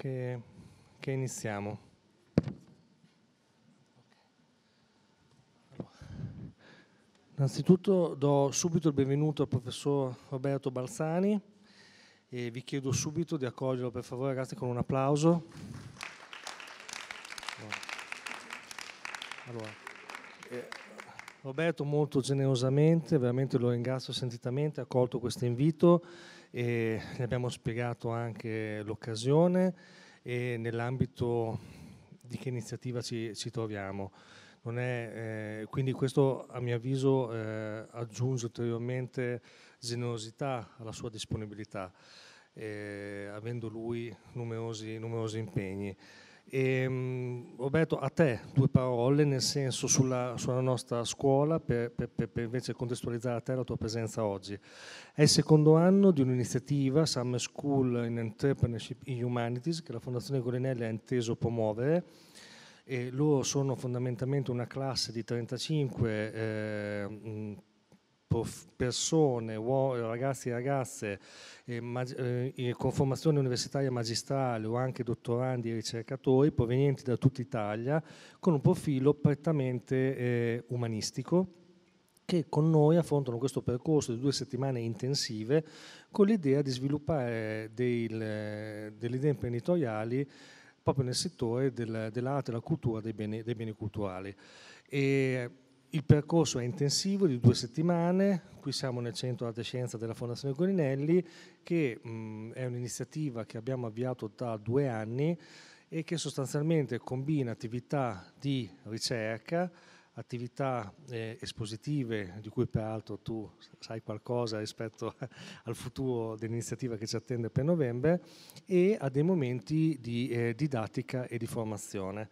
che, che iniziamo. Innanzitutto do subito il benvenuto al professor Roberto Balzani e vi chiedo subito di accoglierlo per favore ragazzi con un applauso. Allora. Roberto molto generosamente, veramente lo ringrazio sentitamente, ha accolto questo invito e ne abbiamo spiegato anche l'occasione e nell'ambito di che iniziativa ci, ci troviamo. È, eh, quindi questo a mio avviso eh, aggiunge ulteriormente generosità alla sua disponibilità, eh, avendo lui numerosi, numerosi impegni. E, ehm, Roberto, a te due parole, nel senso sulla, sulla nostra scuola, per, per, per, invece contestualizzare a te la tua presenza oggi. È il secondo anno di un'iniziativa, Summer School in Entrepreneurship in Humanities, che la Fondazione Gorinelli ha inteso promuovere. E loro sono fondamentalmente una classe di 35 eh, persone, ragazzi e ragazze eh, eh, con formazione universitaria magistrale o anche dottorandi e ricercatori provenienti da tutta Italia con un profilo prettamente eh, umanistico che con noi affrontano questo percorso di due settimane intensive con l'idea di sviluppare delle idee imprenditoriali proprio nel settore dell'arte e della cultura, dei beni, dei beni culturali. E il percorso è intensivo di due settimane, qui siamo nel Centro Arte e Scienza della Fondazione Gorinelli, che mh, è un'iniziativa che abbiamo avviato da due anni e che sostanzialmente combina attività di ricerca, attività eh, espositive, di cui peraltro tu sai qualcosa rispetto al futuro dell'iniziativa che ci attende per novembre, e a dei momenti di eh, didattica e di formazione.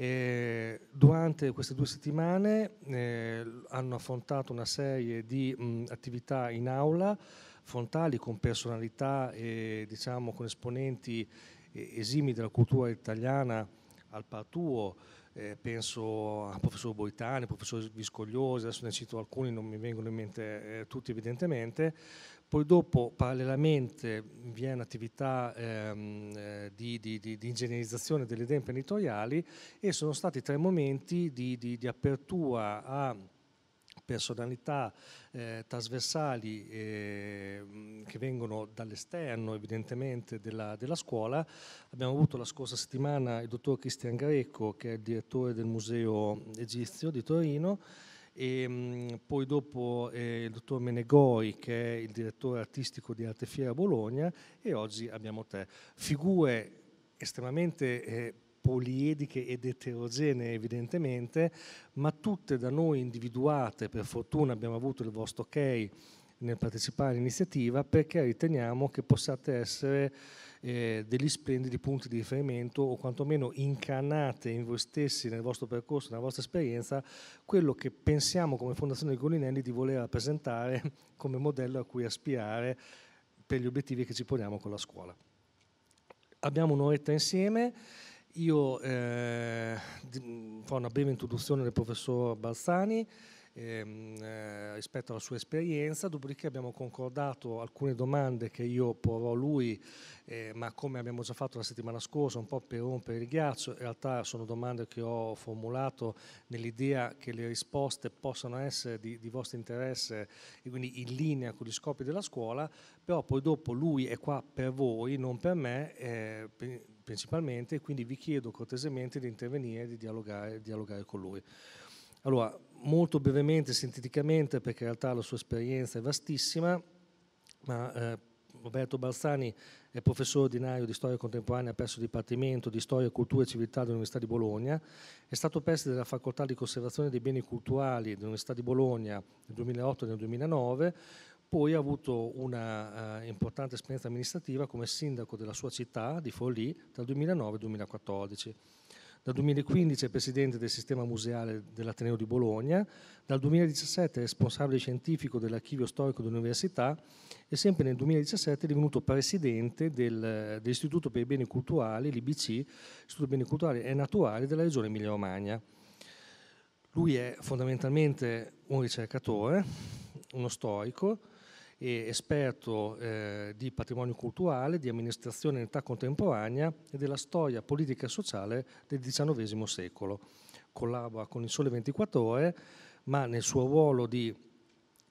E durante queste due settimane eh, hanno affrontato una serie di mh, attività in aula, frontali con personalità e diciamo, con esponenti eh, esimi della cultura italiana al Patuo, eh, penso al professor Boitani, al professor Viscogliosi, adesso ne cito alcuni, non mi vengono in mente eh, tutti evidentemente, poi dopo, parallelamente, vi è un'attività ehm, eh, di, di, di, di, ingegnerizzazione delle idee imprenditoriali e sono stati tre momenti di apertura a personalità eh, trasversali eh, che vengono dall'esterno evidentemente della, della, scuola. Abbiamo avuto la scorsa settimana il dottor Cristian Greco che è il direttore del Museo Egizio di Torino e ehm, poi dopo eh, il dottor Menegoi che è il direttore artistico di Artefiera Bologna e oggi abbiamo te. Figure estremamente eh, poliediche ed eterogenee evidentemente, ma tutte da noi individuate, per fortuna abbiamo avuto il vostro ok nel partecipare all'iniziativa perché riteniamo che possiate essere eh, degli splendidi punti di riferimento o quantomeno incarnate in voi stessi, nel vostro percorso, nella vostra esperienza, quello che pensiamo come Fondazione Golinelli di voler rappresentare come modello a cui aspirare per gli obiettivi che ci poniamo con la scuola. Abbiamo un'oretta insieme. Io eh, mm, farò una breve introduzione del professor Balzani, ehm, eh, rispetto alla sua esperienza, dopodiché abbiamo concordato alcune domande che io porrò a lui, eh, ma come abbiamo già fatto la settimana scorsa, un po' per rompere il ghiaccio, in realtà sono domande che ho formulato nell'idea che le risposte possano essere di, di vostro interesse e quindi in linea con gli scopi della scuola, però poi dopo lui è qua per voi, non per me. Eh, principalmente, quindi vi chiedo cortesemente di intervenire e di dialogare, dialogare con lui. Allora, molto brevemente, sinteticamente, perché in realtà la sua esperienza è vastissima, ma eh, Roberto Balzani è professore ordinario di storia contemporanea presso il Dipartimento di Storia, Cultura e Civiltà dell'Università di Bologna, è stato preside della Facoltà di Conservazione dei Beni Culturali dell'Università di Bologna nel 2008 e nel 2009, poi ha avuto una uh, importante esperienza amministrativa come sindaco della sua città di Forlì tra il 2009 e il 2014. Dal 2015 è presidente del sistema museale dell'Ateneo di Bologna, dal 2017 è responsabile scientifico dell'archivio storico dell'università e sempre nel 2017 è divenuto presidente del, dell'Istituto per i Beni Culturali, l'IBC, Istituto per i Beni Culturali e Naturali della regione Emilia-Romagna. Lui è fondamentalmente un ricercatore, uno storico, e esperto eh, di patrimonio culturale, di amministrazione in età contemporanea e della storia politica e sociale del XIX secolo. Collabora con il Sole 24 Ore, ma nel suo ruolo di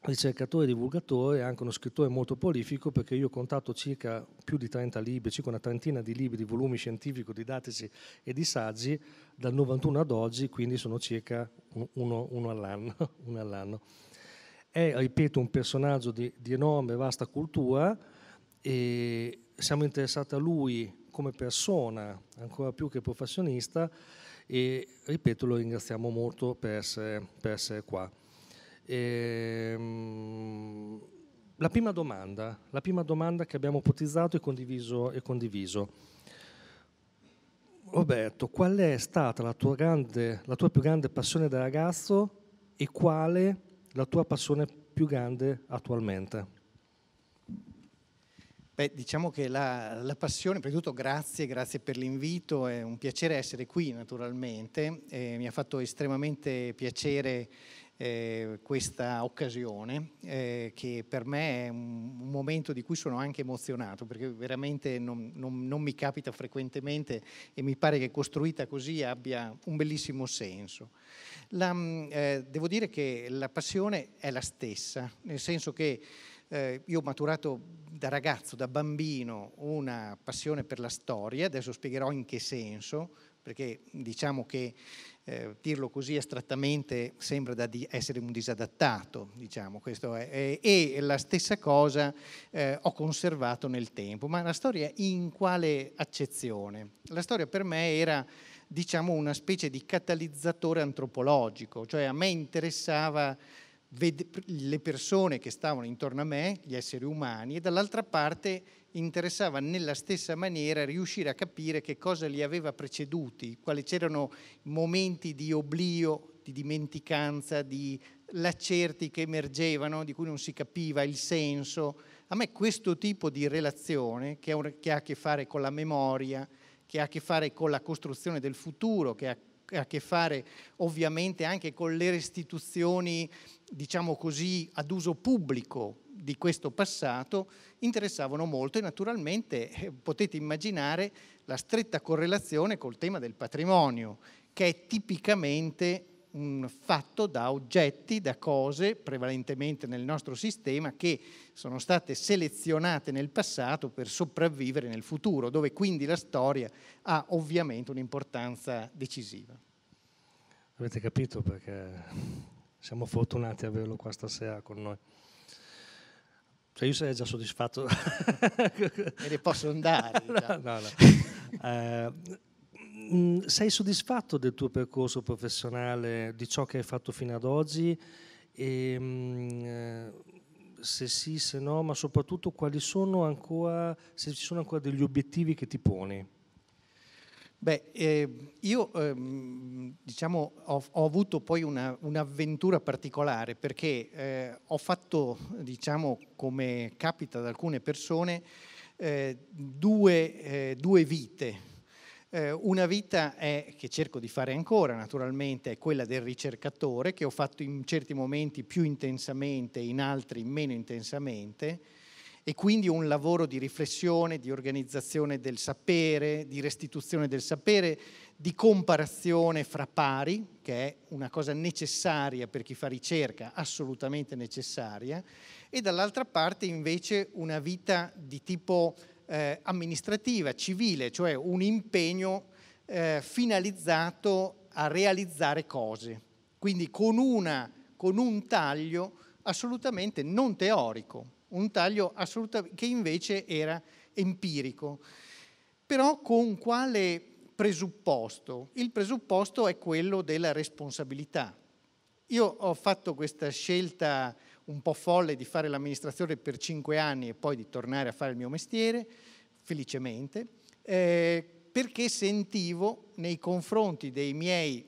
ricercatore e divulgatore è anche uno scrittore molto prolifico perché io ho contato circa più di 30 libri, circa una trentina di libri, di volumi scientifici, didattici e di saggi dal 91 ad oggi, quindi sono circa uno, uno all'anno. Uno all'anno è, ripeto, un personaggio di, di enorme, vasta cultura e siamo interessati a lui come persona, ancora più che professionista, e ripeto, lo ringraziamo molto per essere, per essere qua. E, ehm, la, prima domanda, la prima domanda che abbiamo ipotizzato e condiviso, condiviso. Roberto, qual è stata la tua, grande, la tua più grande passione da ragazzo e quale la tua passione più grande attualmente? Beh, diciamo che la, la passione, prima di tutto grazie, grazie per l'invito, è un piacere essere qui naturalmente, eh, mi ha fatto estremamente piacere eh, questa occasione eh, che per me è un, un, momento di cui sono anche emozionato perché veramente non, non, non mi capita frequentemente e mi pare che costruita così abbia un bellissimo senso. La, mm, eh, devo dire che la passione è la stessa, nel senso che eh, io ho maturato da ragazzo, da bambino, una passione per la storia, adesso spiegherò in che senso, perché diciamo che eh, dirlo così astrattamente sembra di essere un disadattato, diciamo, questo è, e la stessa cosa eh, ho conservato nel tempo, ma la storia in quale accezione? La storia per me era diciamo una specie di catalizzatore antropologico, cioè a me interessava le persone che stavano intorno a me, gli esseri umani, e dall'altra parte interessava nella stessa maniera riuscire a capire che cosa li aveva preceduti, quali c'erano momenti di oblio, di dimenticanza, di lacerti che emergevano, di cui non si capiva il senso. A me questo tipo di relazione, che, ha a che fare con la memoria, che ha a che fare con la costruzione del futuro, che ha a che fare ovviamente anche con le restituzioni, diciamo così, ad uso pubblico di questo passato, interessavano molto e naturalmente eh, potete immaginare la stretta correlazione col tema del patrimonio, che è tipicamente mh, fatto da oggetti, da cose, prevalentemente nel nostro sistema, che sono state selezionate nel passato per sopravvivere nel futuro, dove quindi la storia ha ovviamente un'importanza decisiva. Avete capito perché siamo fortunati ad averlo qua stasera con noi. Cioè io sarei già soddisfatto. Me ne posso andare. No, no, no. Eh, Mm, sei soddisfatto del tuo percorso professionale, di ciò che hai fatto fino ad oggi? E, mm, eh, se sì, se no, ma soprattutto quali sono ancora, se ci sono ancora degli obiettivi che ti poni? Beh, eh, io ehm, diciamo, ho, ho, avuto poi una, un'avventura particolare perché eh, ho fatto, diciamo, come capita ad alcune persone, eh, due, eh, due, vite. Eh, una vita è, che cerco di fare ancora naturalmente, è quella del ricercatore, che ho fatto in certi momenti più intensamente, in altri meno intensamente, e quindi un lavoro di riflessione, di organizzazione del sapere, di restituzione del sapere, di comparazione fra pari, che è una cosa necessaria per chi fa ricerca, assolutamente necessaria, e dall'altra parte invece una vita di tipo eh, amministrativa, civile, cioè un impegno eh, finalizzato a realizzare cose, quindi con, una, con un taglio assolutamente non teorico, un taglio che invece era empirico. Però con quale presupposto? Il presupposto è quello della responsabilità. Io ho fatto questa scelta un po' folle di fare l'amministrazione per cinque anni e poi di tornare a fare il mio mestiere, felicemente, eh, perché sentivo nei confronti dei miei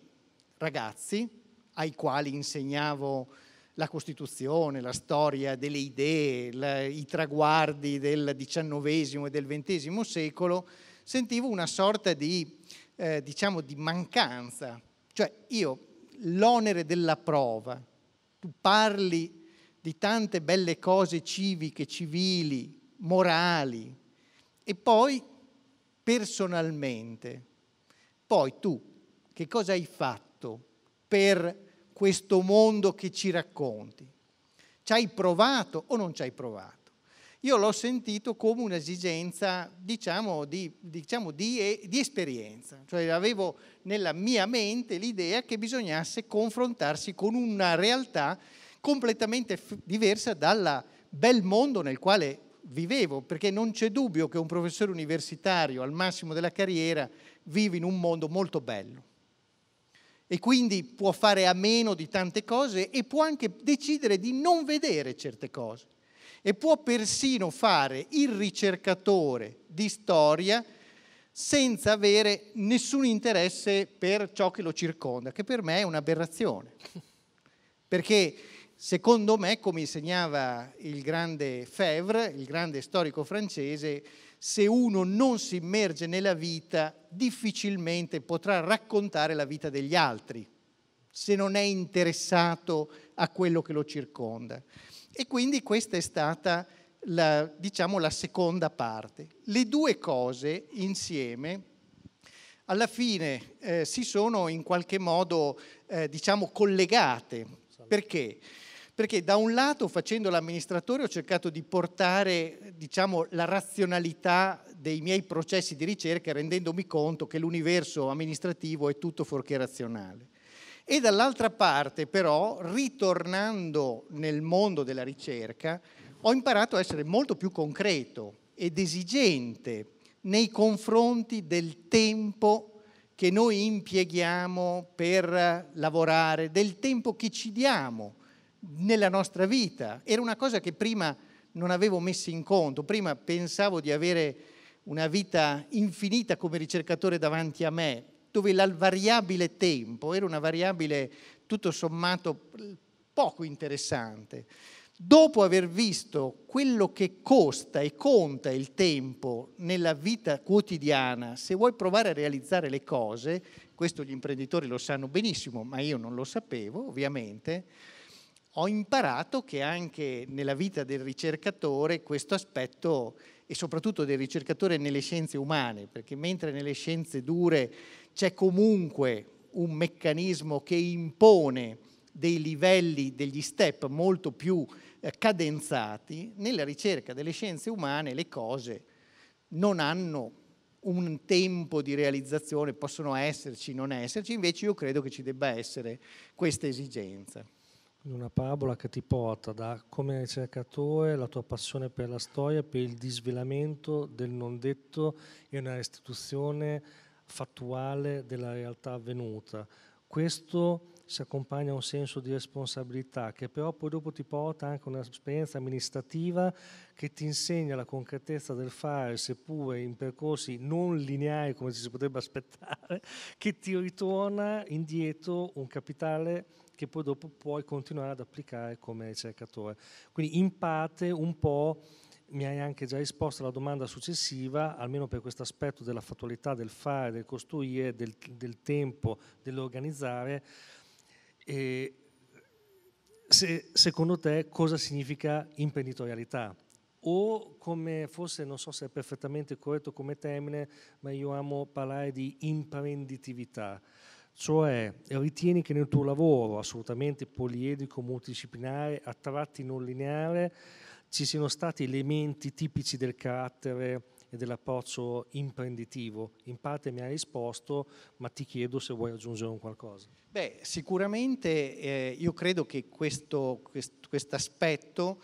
ragazzi, ai quali insegnavo la Costituzione, la storia delle idee, la, i traguardi del XIX e del XX secolo, sentivo una sorta di, eh, diciamo, di mancanza. Cioè io l'onere della prova, tu parli di tante belle cose civiche, civili, morali e poi personalmente. Poi tu che cosa hai fatto per questo mondo che ci racconti? Ci hai provato o non ci hai provato? Io l'ho sentito come un'esigenza, diciamo, di, diciamo di, eh, di esperienza, cioè avevo nella mia mente l'idea che bisognasse confrontarsi con una realtà completamente f- diversa dal bel mondo nel quale vivevo, perché non c'è dubbio che un professore universitario al massimo della carriera vive in un mondo molto bello e quindi può fare a meno di tante cose e può anche decidere di non vedere certe cose e può persino fare il ricercatore di storia senza avere nessun interesse per ciò che lo circonda, che per me è un'aberrazione. Perché Secondo me, come insegnava il grande Fèvre, il grande storico francese, se uno non si immerge nella vita, difficilmente potrà raccontare la vita degli altri, se non è interessato a quello che lo circonda. E quindi questa è stata la, diciamo, la seconda parte. Le due cose insieme alla fine eh, si sono in qualche modo eh, diciamo, collegate. Perché? perché da un lato facendo l'amministratore ho cercato di portare diciamo, la razionalità dei miei processi di ricerca rendendomi conto che l'universo amministrativo è tutto fuorché razionale. E dall'altra parte però, ritornando nel mondo della ricerca, ho imparato a essere molto più concreto ed esigente nei confronti del tempo che noi impieghiamo per lavorare, del tempo che ci diamo nella nostra vita. Era una cosa che prima non avevo messo in conto, prima pensavo di avere una vita infinita come ricercatore davanti a me, dove la variabile tempo era una variabile tutto sommato poco interessante. Dopo aver visto quello che costa e conta il tempo nella vita quotidiana, se vuoi provare a realizzare le cose, questo gli imprenditori lo sanno benissimo, ma io non lo sapevo ovviamente, ho imparato che anche nella vita del ricercatore questo aspetto, e soprattutto del ricercatore nelle scienze umane, perché mentre nelle scienze dure c'è comunque un meccanismo che impone dei livelli, degli step molto più eh, cadenzati, nella ricerca delle scienze umane le cose non hanno un tempo di realizzazione, possono esserci, non esserci, invece io credo che ci debba essere questa esigenza. In una parabola che ti porta da come ricercatore la tua passione per la storia, per il disvelamento del non detto e una restituzione fattuale della realtà avvenuta. Questo si accompagna a un senso di responsabilità che però poi dopo ti porta anche a un'esperienza amministrativa che ti insegna la concretezza del fare, seppure in percorsi non lineari come ci si potrebbe aspettare, che ti ritorna indietro un capitale che poi dopo puoi continuare ad applicare come ricercatore. Quindi in parte un po' mi hai anche già risposto alla domanda successiva, almeno per questo aspetto della fattualità, del fare, del costruire, del, del tempo, dell'organizzare. E se, secondo te cosa significa imprenditorialità? O come forse non so se è perfettamente corretto come termine, ma io amo parlare di imprenditività. Cioè, ritieni che nel tuo lavoro, assolutamente poliedrico, multidisciplinare, a tratti non lineare, ci siano stati elementi tipici del carattere e dell'approccio imprenditivo? In parte mi hai risposto, ma ti chiedo se vuoi aggiungere un qualcosa. Beh, sicuramente eh, io credo che questo quest, aspetto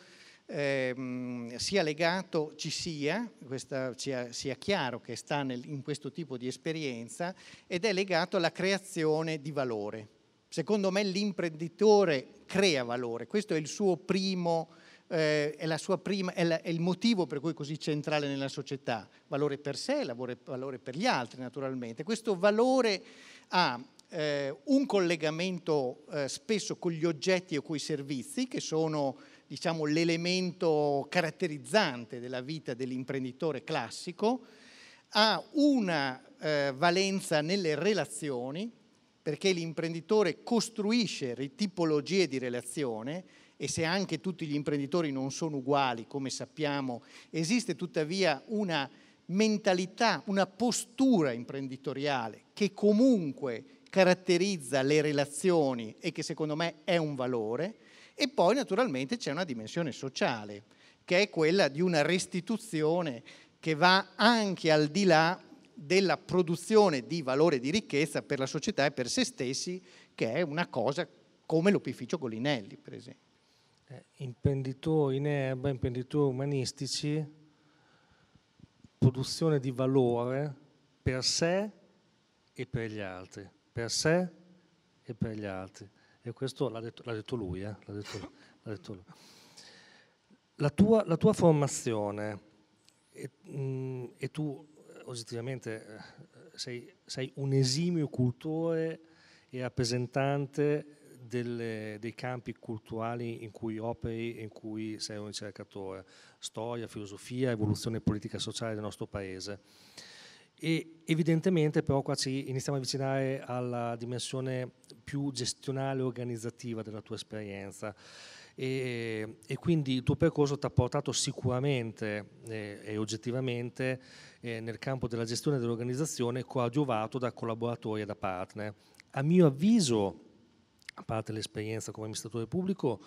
ehm, sia legato, ci sia, questa, sia, sia chiaro che sta nel, in questo tipo di esperienza, ed è legato alla creazione di valore. Secondo me l'imprenditore crea valore, questo è il suo primo... Eh, è, prima, è, la, è, il motivo per cui è così centrale nella società, valore per sé, valore, valore per gli altri naturalmente. Questo valore ha eh, un collegamento eh, spesso con gli oggetti o con i servizi che sono diciamo, l'elemento caratterizzante della vita dell'imprenditore classico, ha una eh, valenza nelle relazioni, perché l'imprenditore costruisce tipologie di relazione e se anche tutti gli imprenditori non sono uguali, come sappiamo, esiste tuttavia una mentalità, una postura imprenditoriale che comunque caratterizza le relazioni e che secondo me è un valore, e poi naturalmente c'è una dimensione sociale, che è quella di una restituzione che va anche al di là della produzione di valore di ricchezza per la società e per se stessi, che è una cosa come l'opificio Golinelli, per esempio. Eh, imprenditori in erba, imprenditori umanistici, produzione di valore per sé e per gli altri, per sé e per gli altri. E questo l'ha detto, detto, lui, eh? detto, detto lui. La, tua, la tua, formazione, e, mh, mm, e tu eh, oggettivamente eh, sei, sei, un esimio cultore e rappresentante delle, dei campi culturali in cui operi e in cui sei un ricercatore, storia, filosofia, evoluzione politica e sociale del nostro paese. E evidentemente però qua ci iniziamo a avvicinare alla dimensione più gestionale e organizzativa della tua esperienza. E, e, quindi il tuo percorso ti ha portato sicuramente eh, e oggettivamente eh, nel campo della gestione dell'organizzazione coadiuvato da collaboratori e da partner. A mio avviso, a parte l'esperienza come amministratore pubblico,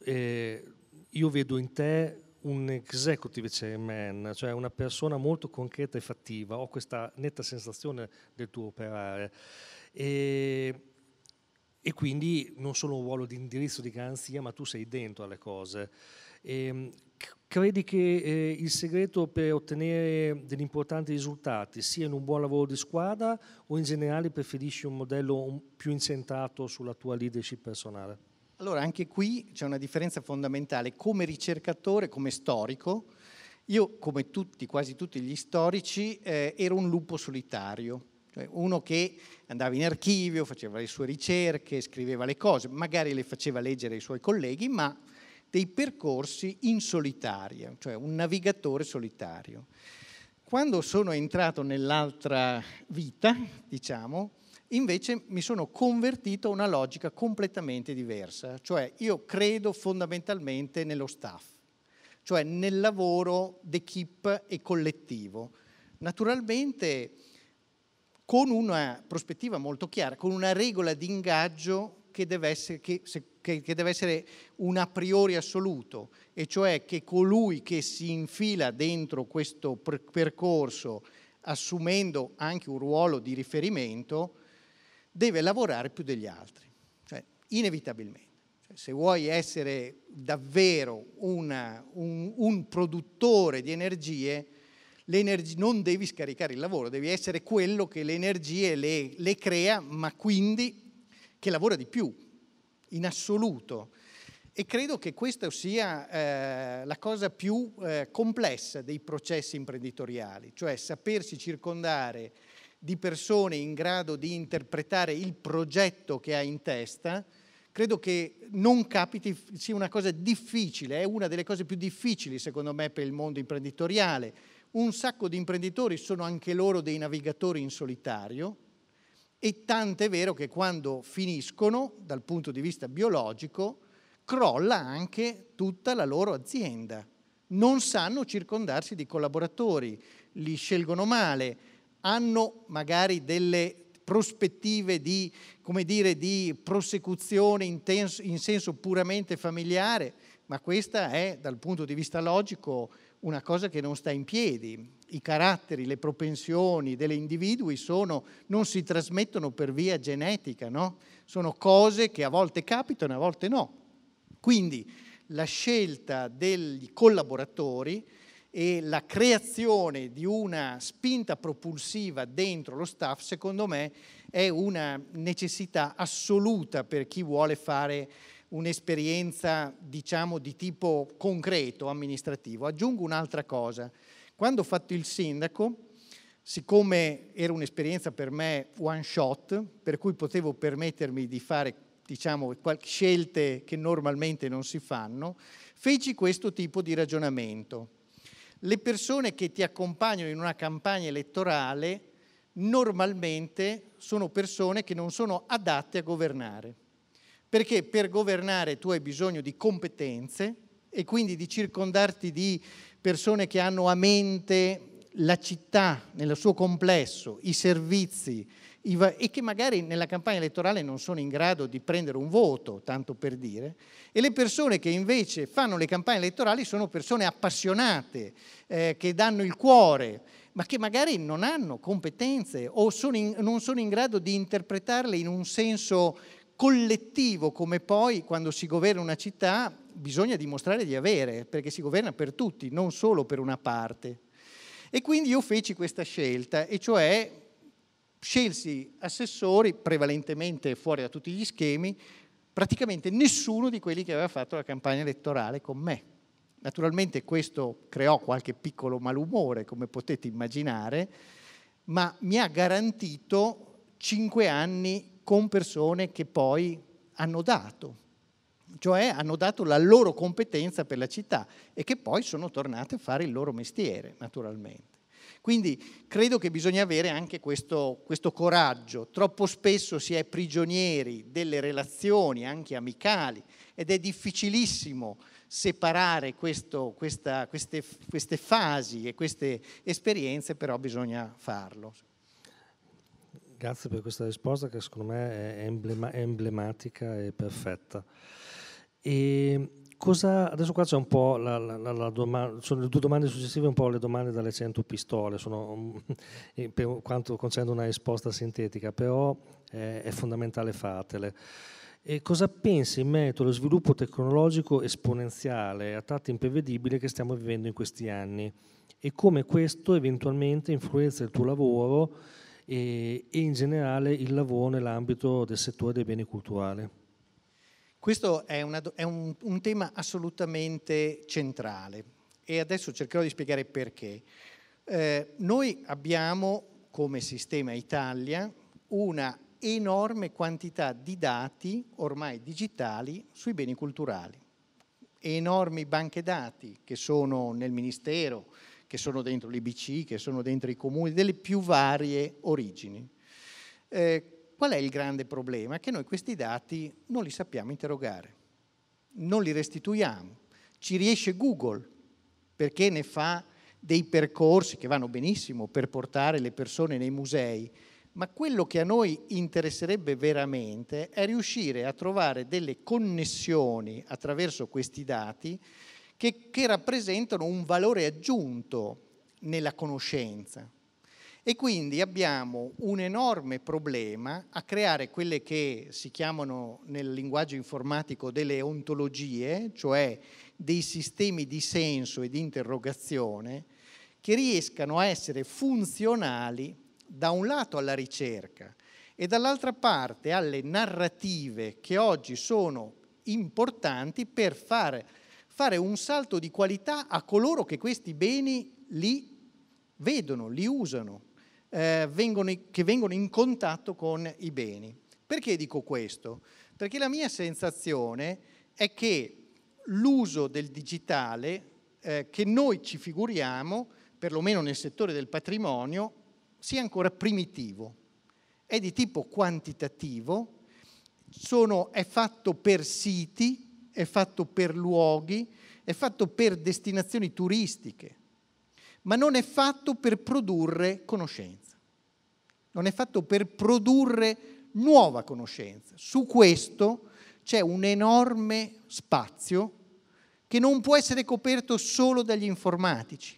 eh, io vedo in te un executive chairman, cioè una persona molto concreta e fattiva, ho questa netta sensazione del tuo operare. E, e quindi non solo un ruolo di indirizzo, di garanzia, ma tu sei dentro alle cose. E, ehm, credi che eh, il segreto per ottenere degli importanti risultati sia in un buon lavoro di squadra o in generale preferisci un modello più incentrato sulla tua leadership personale? Allora, anche qui c'è una differenza fondamentale. Come ricercatore, come storico, io, come tutti, quasi tutti gli storici, eh, ero un lupo solitario, cioè uno che andava in archivio, faceva le sue ricerche, scriveva le cose, magari le faceva leggere ai suoi colleghi, ma dei percorsi in solitaria, cioè un navigatore solitario. Quando sono entrato nell'altra vita, diciamo, Invece mi sono convertito a una logica completamente diversa, cioè io credo fondamentalmente nello staff, cioè nel lavoro d'equipe e collettivo. Naturalmente con una prospettiva molto chiara, con una regola di ingaggio che deve essere, che, che, deve essere un a priori assoluto, e cioè che colui che si infila dentro questo percorso assumendo anche un ruolo di riferimento deve lavorare più degli altri, cioè inevitabilmente. Cioè, se vuoi essere davvero una, un, un, produttore di energie, non devi scaricare il lavoro, devi essere quello che le energie le, le crea, ma quindi che lavora di più, in assoluto. E credo che questa sia eh, la cosa più eh, complessa dei processi imprenditoriali, cioè sapersi circondare di persone in grado di interpretare il progetto che ha in testa, credo che non capiti sia una cosa difficile, è una delle cose più difficili secondo me per il mondo imprenditoriale. Un sacco di imprenditori sono anche loro dei navigatori in solitario e tant'è vero che quando finiscono dal punto di vista biologico crolla anche tutta la loro azienda. Non sanno circondarsi di collaboratori, li scelgono male, hanno magari delle prospettive di, dire, di prosecuzione in, tenso, in senso puramente familiare, ma questa è dal punto di vista logico una cosa che non sta in piedi. I caratteri, le propensioni degli individui sono, non si trasmettono per via genetica, no? sono cose che a volte capitano, e a volte no. Quindi la scelta dei collaboratori e la creazione di una spinta propulsiva dentro lo staff, secondo me, è una necessità assoluta per chi vuole fare un'esperienza, diciamo, di tipo concreto, amministrativo. Aggiungo un'altra cosa. Quando ho fatto il sindaco, siccome era un'esperienza per me one shot, per cui potevo permettermi di fare diciamo, scelte che normalmente non si fanno, feci questo tipo di ragionamento le persone che ti accompagnano in una campagna elettorale normalmente sono persone che non sono adatte a governare, perché per governare tu hai bisogno di competenze e quindi di circondarti di persone che hanno a mente la città nel suo complesso, i servizi, e che magari nella campagna elettorale non sono in grado di prendere un voto, tanto per dire, e le persone che invece fanno le campagne elettorali sono persone appassionate, eh, che danno il cuore, ma che magari non hanno competenze o sono in, non sono in grado di interpretarle in un senso collettivo come poi quando si governa una città bisogna dimostrare di avere, perché si governa per tutti, non solo per una parte. E quindi io feci questa scelta, e cioè scelsi assessori prevalentemente fuori da tutti gli schemi, praticamente nessuno di quelli che aveva fatto la campagna elettorale con me. Naturalmente questo creò qualche piccolo malumore, come potete immaginare, ma mi ha garantito cinque anni con persone che poi hanno dato, cioè hanno dato la loro competenza per la città e che poi sono tornate a fare il loro mestiere, naturalmente. Quindi credo che bisogna avere anche questo, questo coraggio. Troppo spesso si è prigionieri delle relazioni, anche amicali, ed è difficilissimo separare questo, questa, queste, queste fasi e queste esperienze, però bisogna farlo. Grazie per questa risposta che secondo me è emblematica e perfetta. E cosa, adesso qua c'è un po' la, la, la, la domanda, sono le due domande successive, un po' le domande dalle 100 pistole, sono, mm, per quanto concerne una risposta sintetica, però eh, è fondamentale fatele. E cosa pensi in merito allo sviluppo tecnologico esponenziale, a tratti imprevedibile, che stiamo vivendo in questi anni e come questo eventualmente influenza il tuo lavoro e, e in generale il lavoro nell'ambito del settore dei beni culturali? Questo è, una, è un, un tema assolutamente centrale e adesso cercherò di spiegare perché. Eh, noi abbiamo come sistema Italia una enorme quantità di dati ormai digitali sui beni culturali, enormi banche dati che sono nel Ministero, che sono dentro l'IBC, che sono dentro i comuni, delle più varie origini. Eh, Qual è il grande problema? Che noi questi dati non li sappiamo interrogare, non li restituiamo. Ci riesce Google perché ne fa dei percorsi che vanno benissimo per portare le persone nei musei, ma quello che a noi interesserebbe veramente è riuscire a trovare delle connessioni attraverso questi dati che, che rappresentano un valore aggiunto nella conoscenza. E quindi abbiamo un enorme problema a creare quelle che si chiamano nel linguaggio informatico delle ontologie, cioè dei sistemi di senso e di interrogazione che riescano a essere funzionali da un lato alla ricerca e dall'altra parte alle narrative che oggi sono importanti per far, fare un salto di qualità a coloro che questi beni li vedono, li usano eh, vengono, che vengono in contatto con i beni. Perché dico questo? Perché la mia sensazione è che l'uso del digitale eh, che noi ci figuriamo, perlomeno nel settore del patrimonio, sia ancora primitivo. È di tipo quantitativo, sono, è fatto per siti, è fatto per luoghi, è fatto per destinazioni turistiche ma non è fatto per produrre conoscenza, non è fatto per produrre nuova conoscenza. Su questo c'è un enorme spazio che non può essere coperto solo dagli informatici.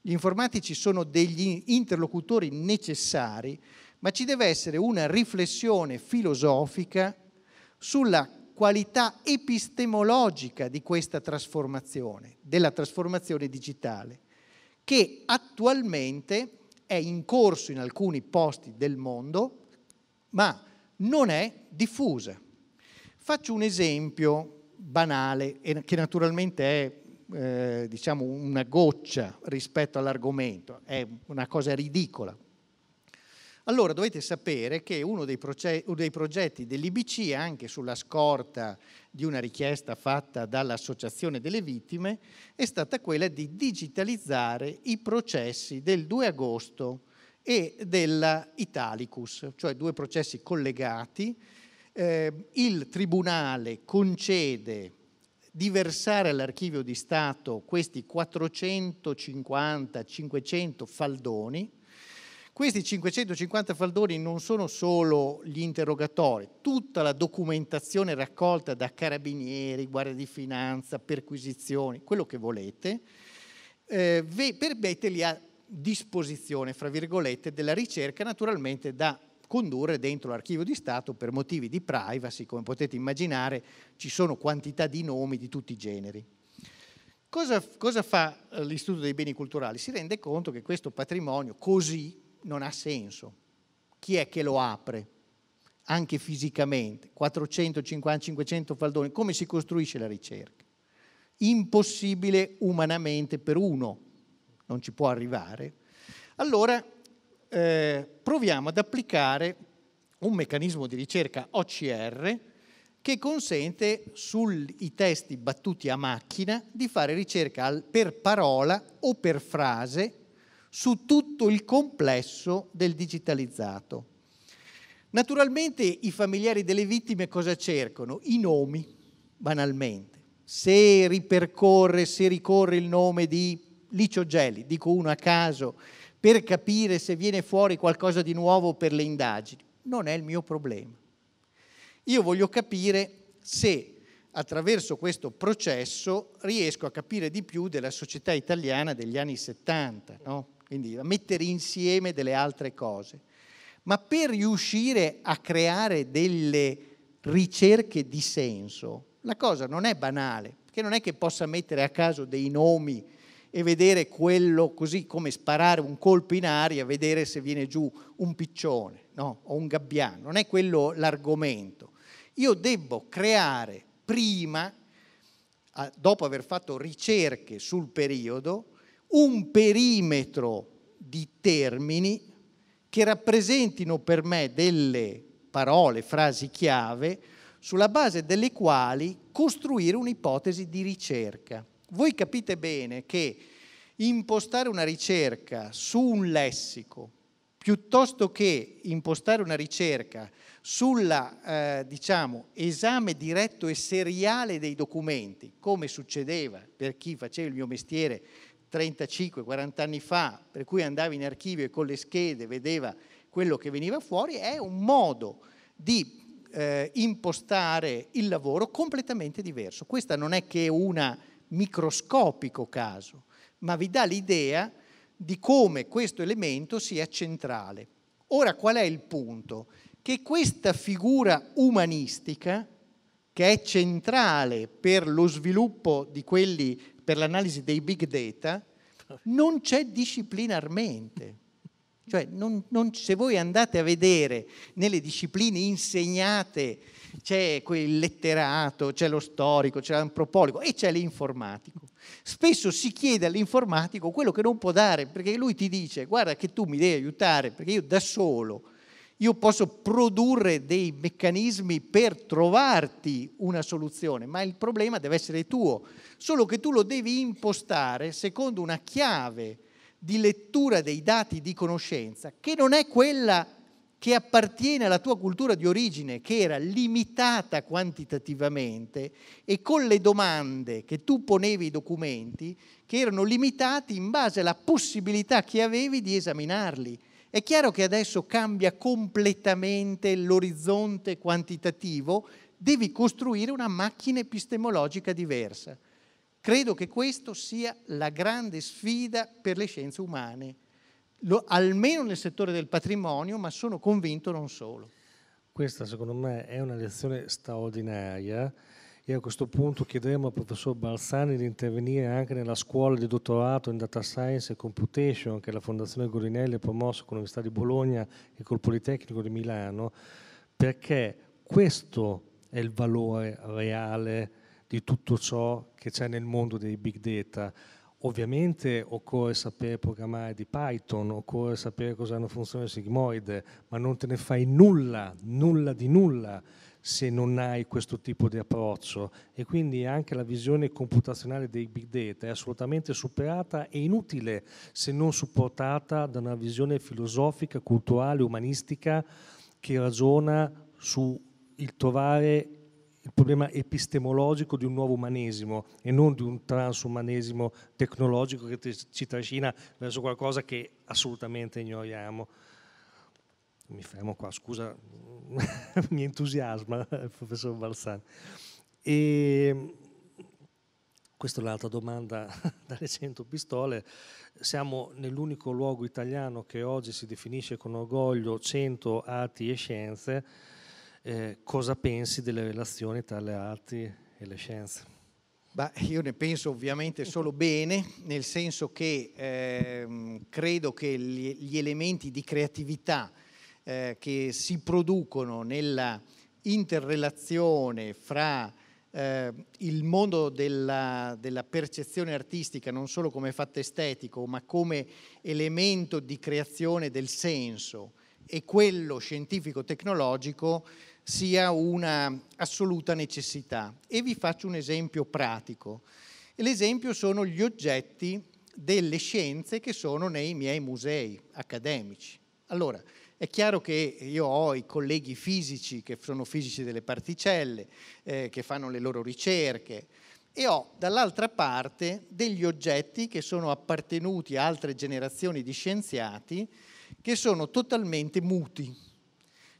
Gli informatici sono degli interlocutori necessari, ma ci deve essere una riflessione filosofica sulla qualità epistemologica di questa trasformazione, della trasformazione digitale che attualmente è in corso in alcuni posti del mondo, ma non è diffusa. Faccio un esempio banale, che naturalmente è eh, diciamo una goccia rispetto all'argomento, è una cosa ridicola, allora dovete sapere che uno dei, progetti, dei progetti dell'IBC, anche sulla scorta di una richiesta fatta dall'Associazione delle Vittime, è stata quella di digitalizzare i processi del 2 agosto e dell'Italicus, cioè due processi collegati. Eh, il Tribunale concede di versare all'archivio di Stato questi 450-500 faldoni questi 550 faldoni non sono solo gli interrogatori, tutta la documentazione raccolta da carabinieri, guardia di finanza, perquisizioni, quello che volete, eh, metterli a disposizione, fra virgolette, della ricerca naturalmente da condurre dentro l'archivio di Stato per motivi di privacy, come potete immaginare ci sono quantità di nomi di tutti i generi. Cosa, cosa fa eh, l'Istituto dei Beni Culturali? Si rende conto che questo patrimonio così non ha senso. Chi è che lo apre? Anche fisicamente, 400, 450-500 faldoni, come si costruisce la ricerca? Impossibile umanamente per uno, non ci può arrivare. Allora eh, proviamo ad applicare un meccanismo di ricerca OCR che consente sui testi battuti a macchina di fare ricerca per parola o per frase su tutto il complesso del digitalizzato. Naturalmente i familiari delle vittime cosa cercano? I nomi, banalmente. Se ripercorre, se ricorre il nome di Licio Gelli, dico uno a caso, per capire se viene fuori qualcosa di nuovo per le indagini, non è il mio problema. Io voglio capire se attraverso questo processo riesco a capire di più della società italiana degli anni 70, no? quindi a mettere insieme delle altre cose. Ma per riuscire a creare delle ricerche di senso, la cosa non è banale, perché non è che possa mettere a caso dei nomi e vedere quello così come sparare un colpo in aria, vedere se viene giù un piccione no? o un gabbiano, non è quello l'argomento. Io devo creare prima, dopo aver fatto ricerche sul periodo, un perimetro di termini che rappresentino per me delle parole, frasi chiave, sulla base delle quali costruire un'ipotesi di ricerca. Voi capite bene che impostare una ricerca su un lessico, piuttosto che impostare una ricerca sulla, eh, diciamo, esame diretto e seriale dei documenti, come succedeva per chi faceva il mio mestiere 35-40 anni fa, per cui andavi in archivio e con le schede vedeva quello che veniva fuori, è un modo di eh, impostare il lavoro completamente diverso. Questa non è che un microscopico caso, ma vi dà l'idea di come questo elemento sia centrale. Ora qual è il punto? Che questa figura umanistica, che è centrale per lo sviluppo di quelli per l'analisi dei big data, non c'è disciplinarmente. Cioè, non, non, se voi andate a vedere nelle discipline insegnate, c'è il letterato, c'è lo storico, c'è l'antropologo e c'è l'informatico. Spesso si chiede all'informatico quello che non può dare, perché lui ti dice guarda che tu mi devi aiutare, perché io da solo io posso produrre dei meccanismi per trovarti una soluzione, ma il problema deve essere tuo, solo che tu lo devi impostare secondo una chiave di lettura dei dati di conoscenza che non è quella che appartiene alla tua cultura di origine, che era limitata quantitativamente e con le domande che tu ponevi ai documenti, che erano limitati in base alla possibilità che avevi di esaminarli è chiaro che adesso cambia completamente l'orizzonte quantitativo, devi costruire una macchina epistemologica diversa. Credo che questa sia la grande sfida per le scienze umane, Lo, almeno nel settore del patrimonio, ma sono convinto non solo. Questa secondo me è una lezione straordinaria e a questo punto chiederemo al professor Balsani di intervenire anche nella scuola di dottorato in Data Science e Computation che la Fondazione Gorinelli ha promosso con l'Università di Bologna e col Politecnico di Milano, perché questo è il valore reale di tutto ciò che c'è nel mondo dei big data. Ovviamente occorre sapere programmare di Python, occorre sapere cos'è una funzione sigmoide, ma non te ne fai nulla, nulla di nulla se non hai questo tipo di approccio e quindi anche la visione computazionale dei big data è assolutamente superata e inutile se non supportata da una visione filosofica, culturale, umanistica che ragiona sul trovare il problema epistemologico di un nuovo umanesimo e non di un transumanesimo tecnologico che ci trascina verso qualcosa che assolutamente ignoriamo mi fermo qua, scusa, mi entusiasma il eh, professor Balsani. E questa è l'altra domanda dalle 100 pistole. Siamo nell'unico luogo italiano che oggi si definisce con orgoglio 100 arti e scienze. Eh, cosa pensi delle relazioni tra le arti e le scienze? Beh, io ne penso ovviamente solo bene, nel senso che eh, credo che gli, gli elementi di creatività eh, che si producono nella interrelazione fra eh, il mondo della, della, percezione artistica non solo come fatto estetico, ma come elemento di creazione del senso e quello scientifico-tecnologico sia una assoluta necessità. E vi faccio un esempio pratico. L'esempio sono gli oggetti delle scienze che sono nei miei musei accademici. Allora, è chiaro che io ho i colleghi fisici che sono fisici delle particelle, eh, che fanno le loro ricerche, e ho dall'altra parte degli oggetti che sono appartenuti a altre generazioni di scienziati che sono totalmente muti,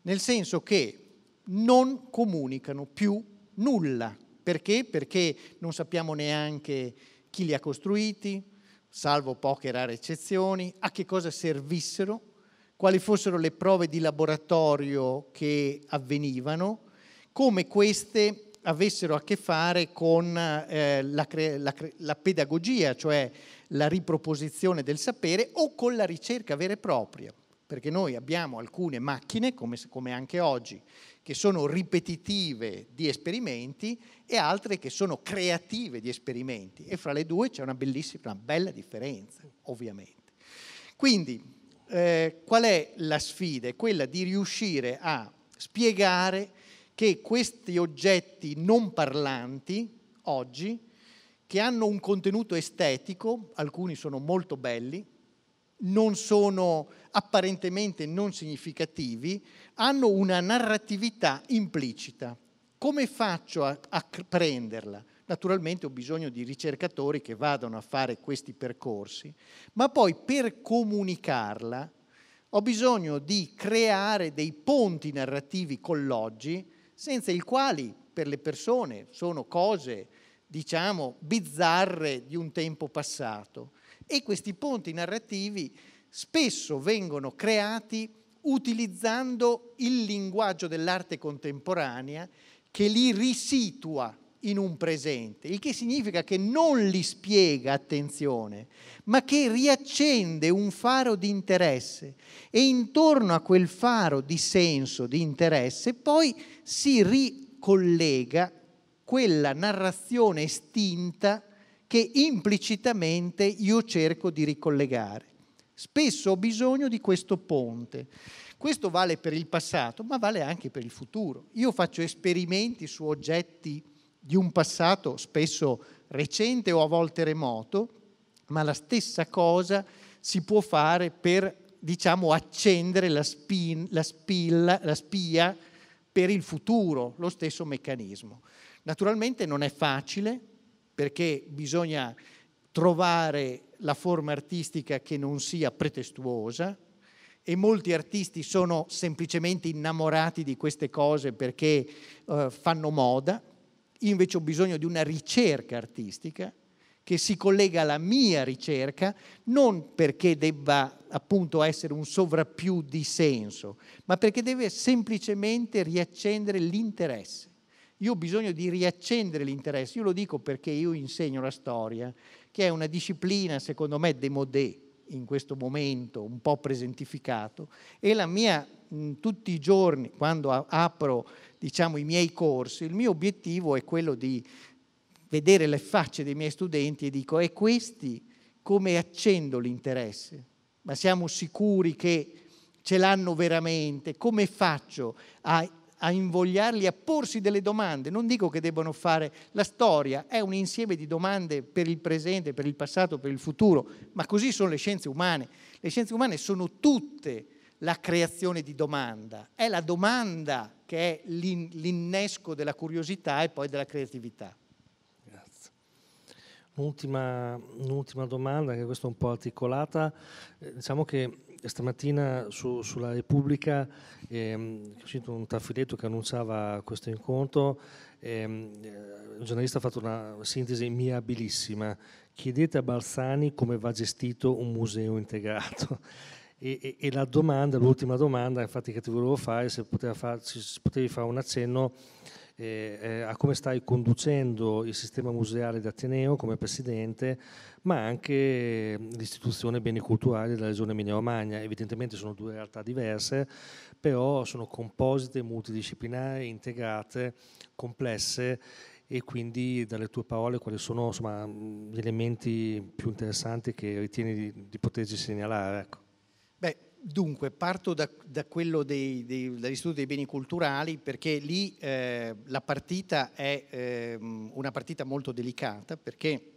nel senso che non comunicano più nulla. Perché? Perché non sappiamo neanche chi li ha costruiti, salvo poche rare eccezioni, a che cosa servissero quali fossero le prove di laboratorio che avvenivano, come queste avessero a che fare con eh, la, la, la, pedagogia, cioè la riproposizione del sapere, o con la ricerca vera e propria. Perché noi abbiamo alcune macchine, come, come anche oggi, che sono ripetitive di esperimenti e altre che sono creative di esperimenti. E fra le due c'è una bellissima, una bella differenza, ovviamente. Quindi eh, qual è la sfida? È quella di riuscire a spiegare che questi oggetti non parlanti oggi, che hanno un contenuto estetico, alcuni sono molto belli, non sono apparentemente non significativi, hanno una narratività implicita. Come faccio a, a prenderla? Naturalmente ho bisogno di ricercatori che vadano a fare questi percorsi, ma poi per comunicarla ho bisogno di creare dei ponti narrativi con l'oggi, senza i quali per le persone sono cose, diciamo, bizzarre di un tempo passato. E questi ponti narrativi spesso vengono creati utilizzando il linguaggio dell'arte contemporanea che li risitua in un presente, il che significa che non li spiega, attenzione, ma che riaccende un faro di interesse e intorno a quel faro di senso, di interesse, poi si ricollega quella narrazione estinta che implicitamente io cerco di ricollegare. Spesso ho bisogno di questo ponte. Questo vale per il passato, ma vale anche per il futuro. Io faccio esperimenti su oggetti di un passato spesso recente o a volte remoto, ma la stessa cosa si può fare per diciamo, accendere la, spin, la, spilla, la spia per il futuro, lo stesso meccanismo. Naturalmente non è facile perché bisogna trovare la forma artistica che non sia pretestuosa e molti artisti sono semplicemente innamorati di queste cose perché eh, fanno moda, io invece ho bisogno di una ricerca artistica che si collega alla mia ricerca, non perché debba appunto essere un sovrappiù di senso, ma perché deve semplicemente riaccendere l'interesse. Io ho bisogno di riaccendere l'interesse, io lo dico perché io insegno la storia, che è una disciplina secondo me demodè, in questo momento un po' presentificato e la mia, tutti i giorni, quando apro diciamo, i miei corsi, il mio obiettivo è quello di vedere le facce dei miei studenti e dico, e questi come accendo l'interesse? Ma siamo sicuri che ce l'hanno veramente? Come faccio a a invogliarli a porsi delle domande. Non dico che debbano fare la storia, è un insieme di domande per il presente, per il passato, per il futuro, ma così sono le scienze umane. Le scienze umane sono tutte la creazione di domanda, è la domanda che è l'innesco della curiosità e poi della creatività. Grazie. Un'ultima, un'ultima domanda, che questa è un po' articolata. Eh, diciamo che stamattina su, sulla Repubblica ehm, sentito un taffiletto che annunciava questo incontro, ehm, eh, un giornalista ha fatto una sintesi mirabilissima, chiedete a Balzani come va gestito un museo integrato. E, e, e la domanda, l'ultima domanda infatti che ti volevo fare, se, farci, se potevi fare un accenno eh, eh, a come stai conducendo il sistema museale di Ateneo come presidente, ma anche mm, l'istituzione beni culturali della regione Emilia-Romagna. Evidentemente sono due realtà diverse, però sono composite, multidisciplinari, integrate, complesse e quindi dalle tue parole quali sono insomma, mm, gli elementi più interessanti che ritieni di, di poterci segnalare? Ecco. Beh, dunque, parto da, da quello dei, dei, dall'Istituto dei Beni Culturali perché lì eh, la partita è eh, una partita molto delicata perché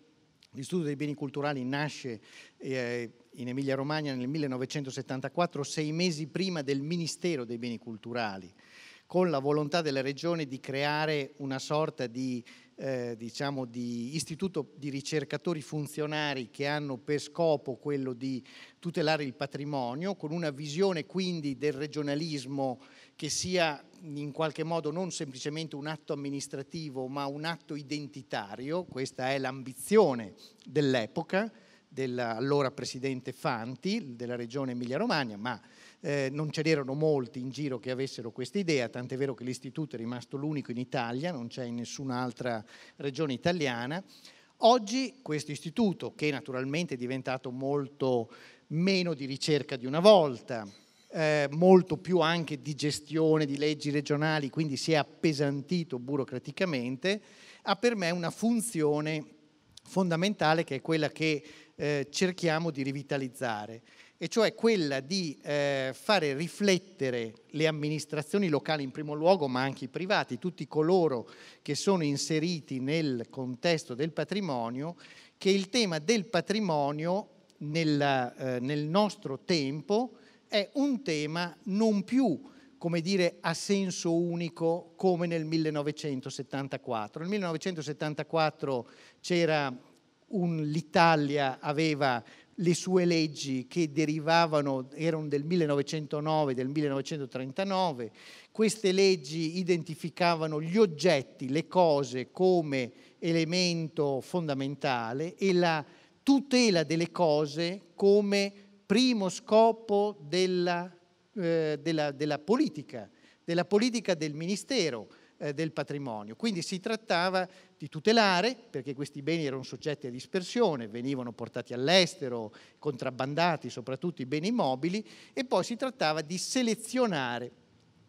L'istituto dei beni culturali nasce eh, in Emilia-Romagna nel 1974, sei mesi prima del Ministero dei beni culturali, con la volontà della Regione di creare una sorta di, eh, diciamo di istituto di ricercatori funzionari che hanno per scopo quello di tutelare il patrimonio, con una visione quindi del regionalismo che sia in qualche modo non semplicemente un atto amministrativo ma un atto identitario, questa è l'ambizione dell'epoca dell'allora presidente Fanti della regione Emilia-Romagna, ma eh, non n'erano molti in giro che avessero questa idea, tant'è vero che l'istituto è rimasto l'unico in Italia, non c'è in nessun'altra regione italiana. Oggi questo istituto, che naturalmente è diventato molto meno di ricerca di una volta, eh, molto più anche di gestione di leggi regionali, quindi si è appesantito burocraticamente, ha per me una funzione fondamentale che è quella che eh, cerchiamo di rivitalizzare, e cioè quella di eh, fare riflettere le amministrazioni locali in primo luogo, ma anche i privati, tutti coloro che sono inseriti nel contesto del patrimonio, che il tema del patrimonio nella, eh, nel nostro tempo è un tema non più come dire, a senso unico come nel 1974. Nel 1974 c'era un, l'Italia aveva le sue leggi che derivavano, erano del 1909, del 1939, queste leggi identificavano gli oggetti, le cose come elemento fondamentale e la tutela delle cose come elemento primo scopo della, eh, della, della politica, della politica del ministero eh, del patrimonio. Quindi si trattava di tutelare, perché questi beni erano soggetti a dispersione, venivano portati all'estero, contrabbandati soprattutto i beni immobili, e poi si trattava di selezionare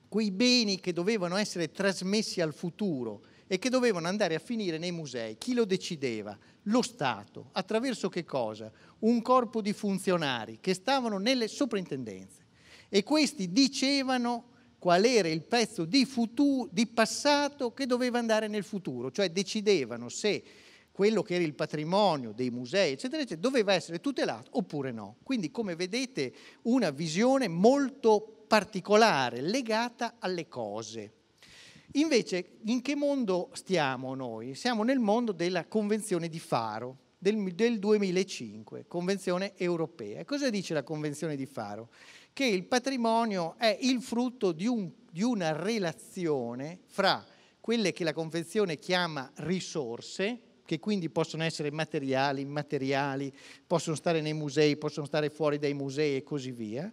quei beni che dovevano essere trasmessi al futuro e che dovevano andare a finire nei musei. Chi lo decideva? Lo Stato. Attraverso che cosa? Un corpo di funzionari che stavano nelle soprintendenze. E questi dicevano qual era il pezzo di, futuro, di passato che doveva andare nel futuro, cioè decidevano se quello che era il patrimonio dei musei, eccetera, eccetera, doveva essere tutelato oppure no. Quindi, come vedete, una visione molto particolare, legata alle cose. Invece, in che mondo stiamo noi? Siamo nel mondo della Convenzione di Faro del, 2005, Convenzione europea. cosa dice la Convenzione di Faro? Che il patrimonio è il frutto di, un, di una relazione fra quelle che la Convenzione chiama risorse, che quindi possono essere materiali, immateriali, possono stare nei musei, possono stare fuori dai musei e così via.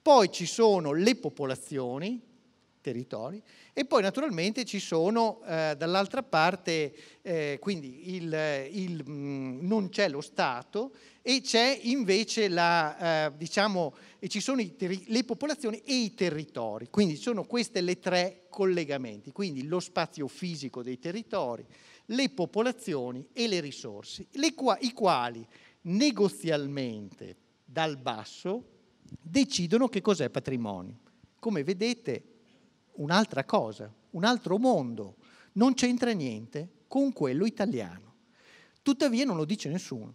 Poi ci sono le popolazioni, territori e poi naturalmente ci sono eh, dall'altra parte, eh, quindi il, il, mh, mm, non c'è lo Stato e c'è invece la, eh, diciamo, ci sono terri- le popolazioni e i territori, quindi sono queste le tre collegamenti, quindi lo spazio fisico dei territori, le popolazioni e le risorse, le qua- i quali negozialmente dal basso decidono che cos'è patrimonio. Come vedete un'altra cosa, un altro mondo, non c'entra niente con quello italiano. Tuttavia non lo dice nessuno.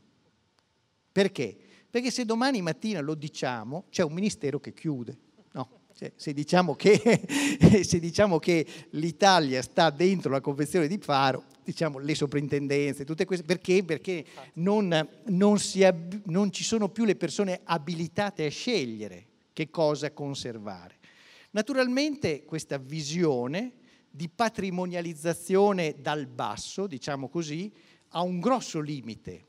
Perché? Perché se domani mattina lo diciamo, c'è un ministero che chiude. No. Cioè, se, diciamo che, se, diciamo che, l'Italia sta dentro la Convenzione di Faro, diciamo le soprintendenze, tutte queste, perché? Perché non, non, si, non ci sono più le persone abilitate a scegliere che cosa conservare. Naturalmente questa visione di patrimonializzazione dal basso, diciamo così, ha un grosso limite,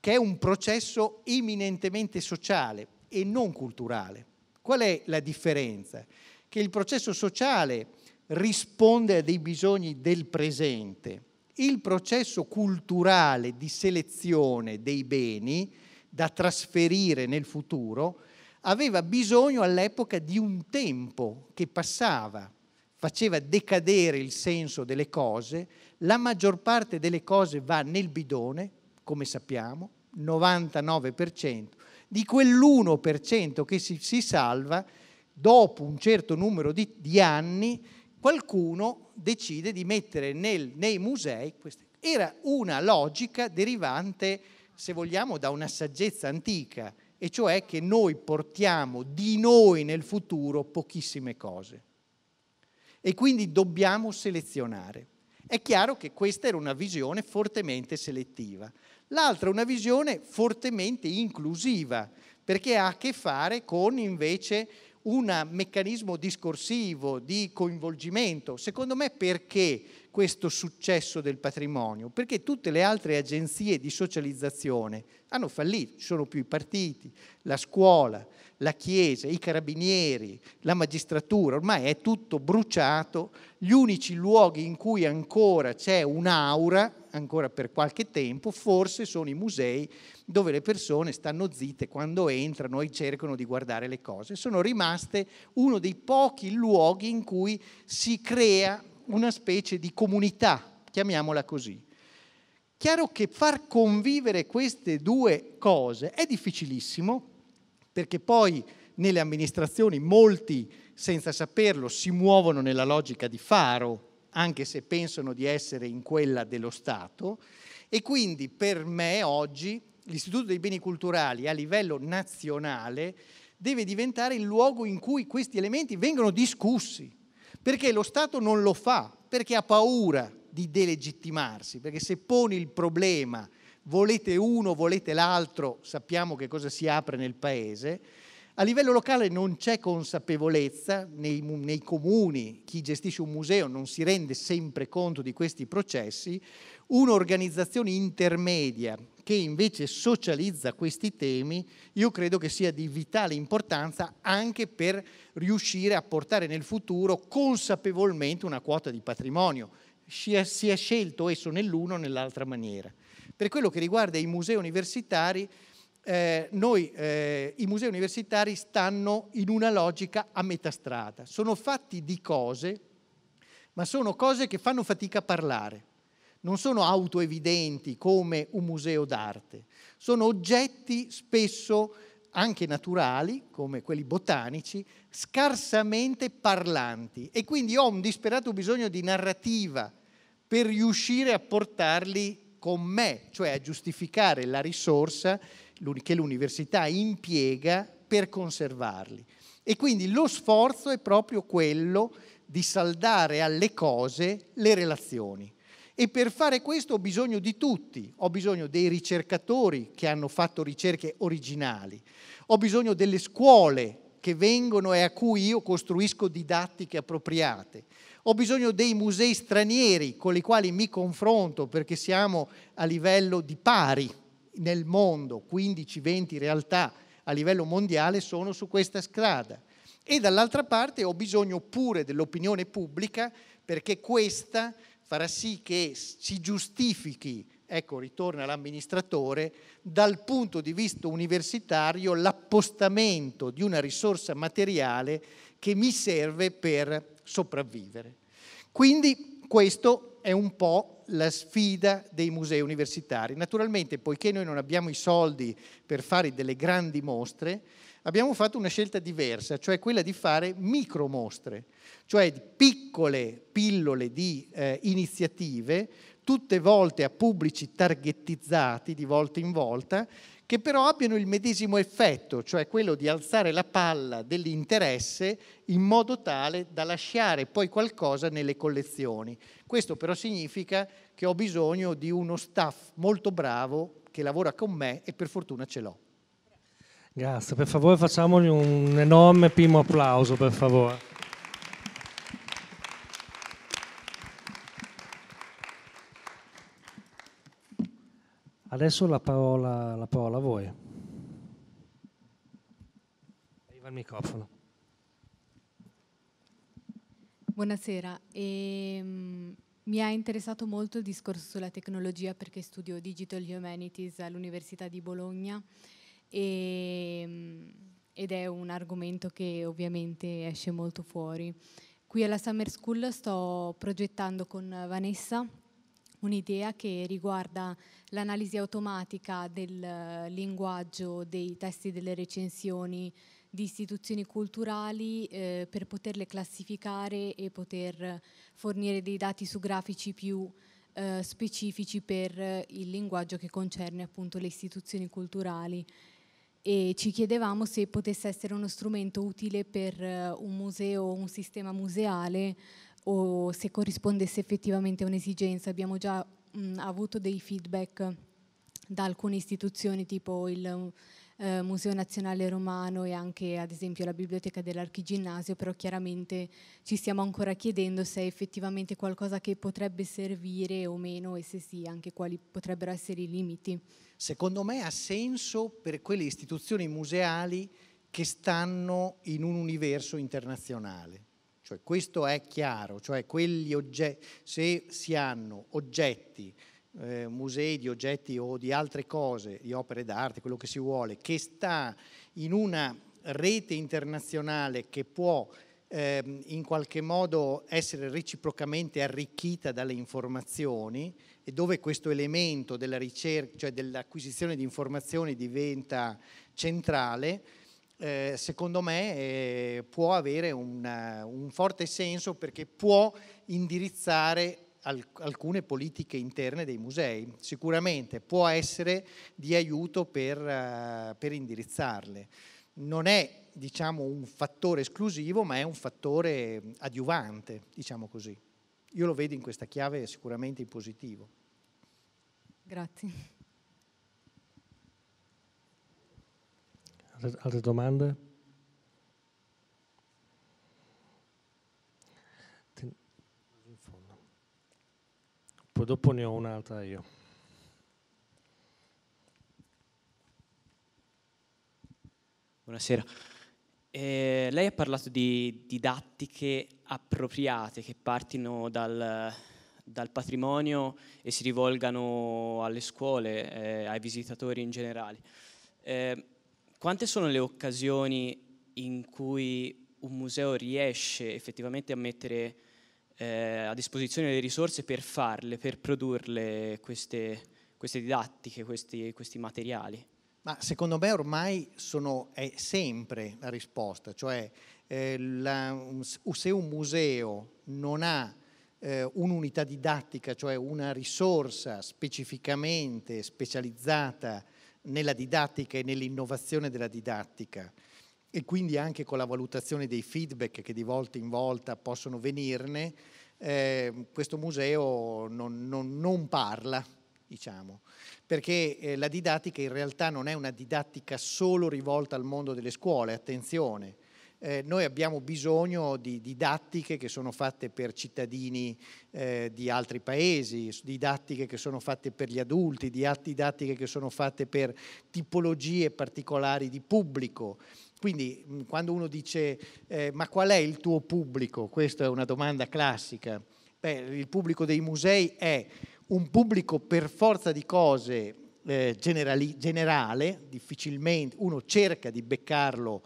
che è un processo eminentemente sociale e non culturale. Qual è la differenza? Che il processo sociale risponde a dei bisogni del presente. Il processo culturale di selezione dei beni da trasferire nel futuro aveva bisogno all'epoca di un tempo che passava, faceva decadere il senso delle cose, la maggior parte delle cose va nel bidone, come sappiamo, 99%, di quell'1% che si, si, salva, dopo un certo numero di, di anni, qualcuno decide di mettere nel, nei musei queste. Era una logica derivante, se vogliamo, da una saggezza antica e cioè che noi portiamo di noi nel futuro pochissime cose e quindi dobbiamo selezionare. È chiaro che questa era una visione fortemente selettiva, l'altra è una visione fortemente inclusiva, perché ha a che fare con invece un meccanismo discorsivo di coinvolgimento. Secondo me perché questo successo del patrimonio? Perché tutte le altre agenzie di socializzazione hanno fallito, ci sono più i partiti, la scuola, la chiesa, i carabinieri, la magistratura, ormai è tutto bruciato, gli unici luoghi in cui ancora c'è un'aura, ancora per qualche tempo, forse sono i musei dove le persone stanno zitte quando entrano e cercano di guardare le cose. Sono rimaste uno dei pochi luoghi in cui si crea una specie di comunità, chiamiamola così. Chiaro che far convivere queste due cose è difficilissimo, perché poi nelle amministrazioni molti, senza saperlo, si muovono nella logica di faro, anche se pensano di essere in quella dello Stato, e quindi per me oggi l'Istituto dei Beni Culturali a livello nazionale deve diventare il luogo in cui questi elementi vengono discussi, perché lo Stato non lo fa, perché ha paura di delegittimarsi, perché se poni il problema, volete uno, volete l'altro, sappiamo che cosa si apre nel Paese, a livello locale non c'è consapevolezza, nei, nei, comuni chi gestisce un museo non si rende sempre conto di questi processi, un'organizzazione intermedia che invece socializza questi temi, io credo che sia di vitale importanza anche per riuscire a portare nel futuro consapevolmente una quota di patrimonio, sia, sia scelto esso nell'uno o nell'altra maniera. Per quello che riguarda i musei universitari, eh, noi, eh, i musei universitari stanno in una logica a metà strada, sono fatti di cose, ma sono cose che fanno fatica a parlare non sono autoevidenti come un museo d'arte, sono oggetti spesso anche naturali, come quelli botanici, scarsamente parlanti e quindi ho un disperato bisogno di narrativa per riuscire a portarli con me, cioè a giustificare la risorsa che l'università impiega per conservarli. E quindi lo sforzo è proprio quello di saldare alle cose le relazioni. E per fare questo ho bisogno di tutti, ho bisogno dei ricercatori che hanno fatto ricerche originali, ho bisogno delle scuole che vengono e a cui io costruisco didattiche appropriate. Ho bisogno dei musei stranieri con i quali mi confronto perché siamo a livello di pari nel mondo, 15-20 realtà a livello mondiale sono su questa strada. E dall'altra parte ho bisogno pure dell'opinione pubblica perché questa farà sì che si giustifichi, ecco ritorna l'amministratore, dal punto di vista universitario l'appostamento di una risorsa materiale che mi serve per sopravvivere. Quindi questo è un po' la sfida dei musei universitari. Naturalmente, poiché noi non abbiamo i soldi per fare delle grandi mostre, abbiamo fatto una scelta diversa, cioè quella di fare micromostre, cioè piccole pillole di eh, iniziative, tutte volte a pubblici targetizzati di volta in volta, che però abbiano il medesimo effetto, cioè quello di alzare la palla dell'interesse in modo tale da lasciare poi qualcosa nelle collezioni. Questo però significa che ho bisogno di uno staff molto bravo che lavora con me e per fortuna ce l'ho. Grazie, per favore facciamogli un enorme primo applauso, per favore. Adesso la parola, la parola a voi. Arriva il microfono. Buonasera, ehm, mi ha interessato molto il discorso sulla tecnologia perché studio Digital Humanities all'Università di Bologna e, ehm, ed è un argomento che ovviamente esce molto fuori. Qui alla Summer School sto progettando con Vanessa un'idea che riguarda l'analisi automatica del eh, linguaggio dei testi delle recensioni di istituzioni culturali eh, per poterle classificare e poter fornire dei dati su grafici più eh, specifici per il linguaggio che concerne appunto le istituzioni culturali e ci chiedevamo se potesse essere uno strumento utile per eh, un museo, un sistema museale o se corrispondesse effettivamente a un'esigenza. Abbiamo già mh, mm, avuto dei feedback da alcune istituzioni tipo il eh, Museo Nazionale Romano e anche ad esempio la Biblioteca dell'Archiginnasio, però chiaramente ci stiamo ancora chiedendo se è effettivamente qualcosa che potrebbe servire o meno e se sì, anche quali potrebbero essere i limiti secondo me ha senso per quelle istituzioni museali che stanno in un universo internazionale. Cioè questo è chiaro, cioè se si hanno oggetti, eh, musei di oggetti o di altre cose, di opere d'arte, quello che si vuole, che sta in una rete internazionale che può eh, in qualche modo essere reciprocamente arricchita dalle informazioni, e dove questo elemento della ricerca, cioè dell'acquisizione di informazioni diventa centrale, eh, secondo me eh, può avere una, eh, un forte senso perché può indirizzare alcune politiche interne dei musei. Sicuramente può essere di aiuto per, eh, per indirizzarle. Non è diciamo, un fattore esclusivo, ma è un fattore eh, adiuvante, diciamo così. Io lo vedo in questa chiave sicuramente in positivo. Grazie. Altre domande? Poi dopo ne ho un'altra io. Buonasera. Eh, lei ha parlato di didattiche appropriate che partino dal, dal patrimonio e si rivolgano alle scuole, eh, ai visitatori in generale. Eh, quante sono le occasioni in cui un museo riesce effettivamente a mettere eh, a disposizione le risorse per farle, per produrle queste, queste didattiche, questi, questi materiali? Ma secondo me ormai sono, è sempre la risposta, cioè eh, la, se un museo non ha eh, un'unità didattica, cioè una risorsa specificamente specializzata nella didattica e nell'innovazione della didattica e quindi anche con la valutazione dei feedback che di volta in volta possono venirne, eh, questo museo non, non, non parla diciamo, perché eh, la didattica in realtà non è una didattica solo rivolta al mondo delle scuole, attenzione. Eh, noi abbiamo bisogno di didattiche che sono fatte per cittadini eh, di altri paesi, didattiche che sono fatte per gli adulti, didattiche che sono fatte per tipologie particolari di pubblico. Quindi quando uno dice eh, ma qual è il tuo pubblico? Questa è una domanda classica. Beh, il pubblico dei musei è un pubblico per forza di cose eh, generali, generale, difficilmente uno cerca di beccarlo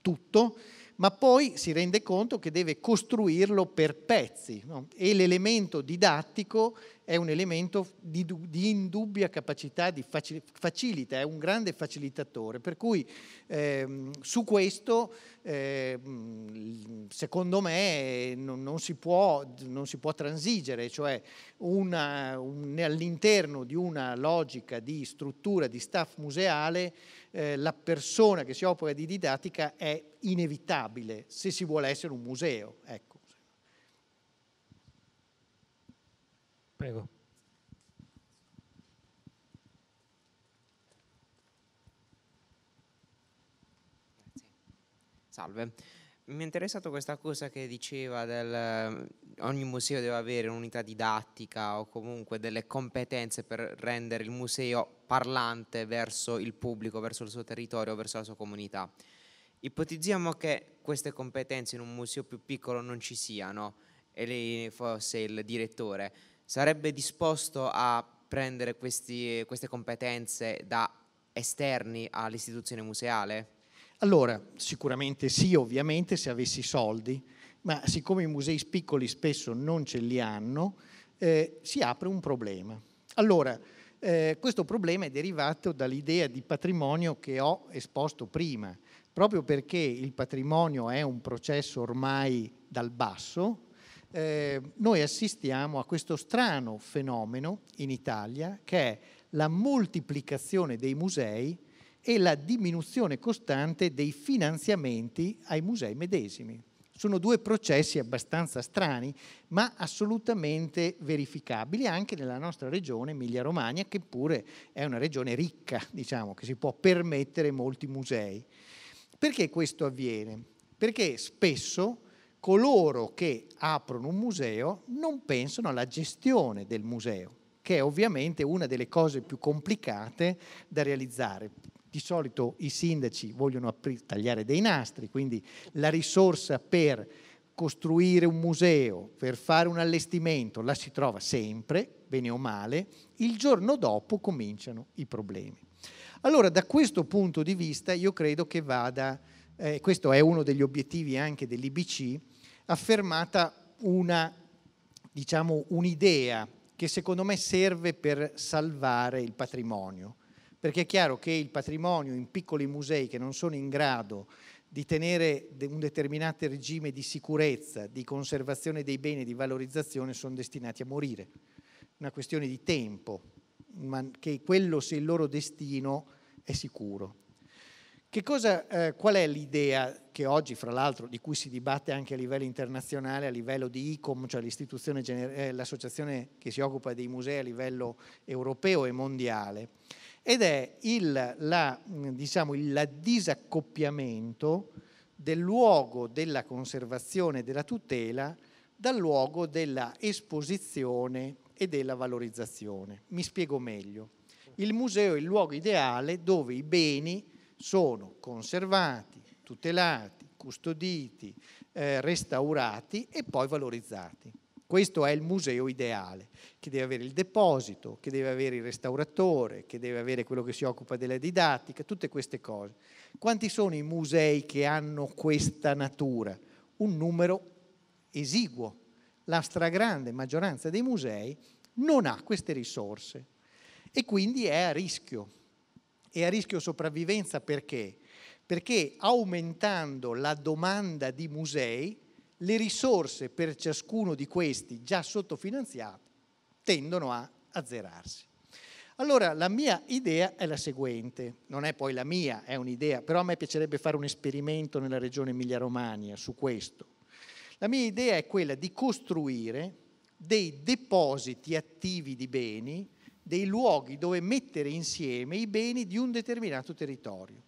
tutto, ma poi si rende conto che deve costruirlo per pezzi no? e l'elemento didattico è un elemento di, di indubbia capacità di facilita, è un grande facilitatore, per cui eh, su questo eh, secondo me non, non, si può, non, si può, transigere, cioè una, un, all'interno di una logica di struttura di staff museale eh, la persona che si opera di didattica è inevitabile se si vuole essere un museo. Ecco. Prego. Salve mi è interessato questa cosa che diceva del ehm, ogni museo deve avere un'unità didattica o comunque delle competenze per rendere il museo parlante verso il pubblico, verso il suo territorio, verso la sua comunità. Ipotizziamo che queste competenze in un museo più piccolo non ci siano e lei fosse il direttore, sarebbe disposto a prendere questi, queste competenze da esterni all'istituzione museale? Allora, sicuramente sì, ovviamente, se avessi soldi, ma siccome i musei piccoli spesso non ce li hanno, eh, si apre un problema. Allora, eh, questo problema è derivato dall'idea di patrimonio che ho esposto prima, proprio perché il patrimonio è un processo ormai dal basso, eh, noi assistiamo a questo strano fenomeno in Italia che è la moltiplicazione dei musei e la diminuzione costante dei finanziamenti ai musei medesimi. Sono due processi abbastanza strani, ma assolutamente verificabili anche nella nostra regione Emilia-Romagna, che pure è una regione ricca, diciamo, che si può permettere molti musei. Perché questo avviene? Perché spesso coloro che aprono un museo non pensano alla gestione del museo, che è ovviamente una delle cose più complicate da realizzare di solito i sindaci vogliono apri- tagliare dei nastri, quindi la risorsa per costruire un museo, per fare un allestimento, la si trova sempre, bene o male, il giorno dopo cominciano i problemi. Allora, da questo punto di vista, io credo che vada, eh, questo è uno degli obiettivi anche dell'IBC, affermata una, diciamo, un'idea che secondo me serve per salvare il patrimonio perché è chiaro che il patrimonio in piccoli musei che non sono in grado di tenere un determinato regime di sicurezza, di conservazione dei beni, e di valorizzazione, sono destinati a morire. Una questione di tempo, ma che quello se il loro destino è sicuro. Cosa, eh, qual è l'idea che oggi, fra l'altro, di cui si dibatte anche a livello internazionale, a livello di ICOM, cioè eh, l'associazione che si occupa dei musei a livello europeo e mondiale? ed è il, la, mm, diciamo, il disaccoppiamento del luogo della conservazione e della tutela dal luogo della esposizione e della valorizzazione. Mi spiego meglio. Il museo è il luogo ideale dove i beni sono conservati, tutelati, custoditi, eh, restaurati e poi valorizzati. Questo è il museo ideale, che deve avere il deposito, che deve avere il restauratore, che deve avere quello che si occupa della didattica, tutte queste cose. Quanti sono i musei che hanno questa natura? Un numero esiguo. La stragrande maggioranza dei musei non ha queste risorse e quindi è a rischio. È a rischio sopravvivenza perché? Perché aumentando la domanda di musei, le risorse per ciascuno di questi già sottofinanziati tendono a azzerarsi. Allora la mia idea è la seguente, non è poi la mia, è un'idea, però a me piacerebbe fare un esperimento nella regione Emilia-Romagna su questo. La mia idea è quella di costruire dei depositi attivi di beni, dei luoghi dove mettere insieme i beni di un determinato territorio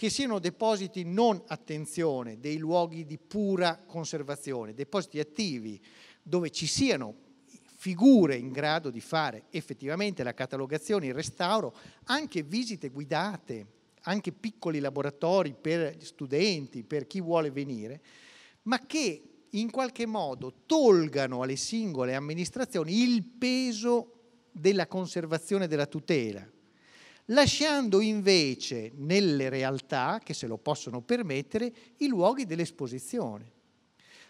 che siano depositi non attenzione dei luoghi di pura conservazione, depositi attivi dove ci siano figure in grado di fare effettivamente la catalogazione, il restauro, anche visite guidate, anche piccoli laboratori per studenti, per chi vuole venire, ma che in qualche modo tolgano alle singole amministrazioni il peso della conservazione e della tutela lasciando invece nelle realtà, che se lo possono permettere, i luoghi dell'esposizione,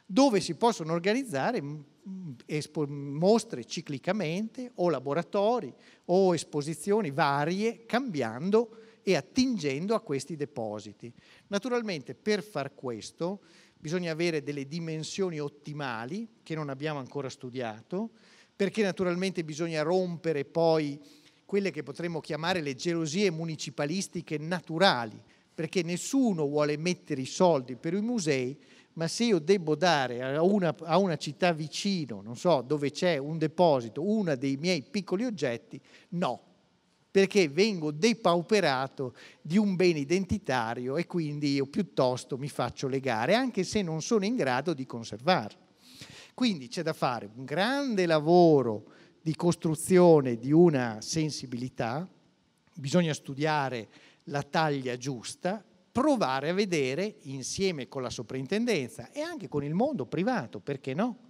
dove si possono organizzare mm, mm, mostre ciclicamente o laboratori o esposizioni varie, cambiando e attingendo a questi depositi. Naturalmente per far questo bisogna avere delle dimensioni ottimali che non abbiamo ancora studiato, perché naturalmente bisogna rompere poi quelle che potremmo chiamare le gelosie municipalistiche naturali, perché nessuno vuole mettere i soldi per i musei, ma se io devo dare a una, a una città vicino, non so, dove c'è un deposito, uno dei miei piccoli oggetti, no, perché vengo depauperato di un bene identitario e quindi io piuttosto mi faccio legare, anche se non sono in grado di conservarlo. Quindi c'è da fare un grande lavoro di costruzione di una sensibilità, bisogna studiare la taglia giusta, provare a vedere insieme con la soprintendenza e anche con il mondo privato, perché no?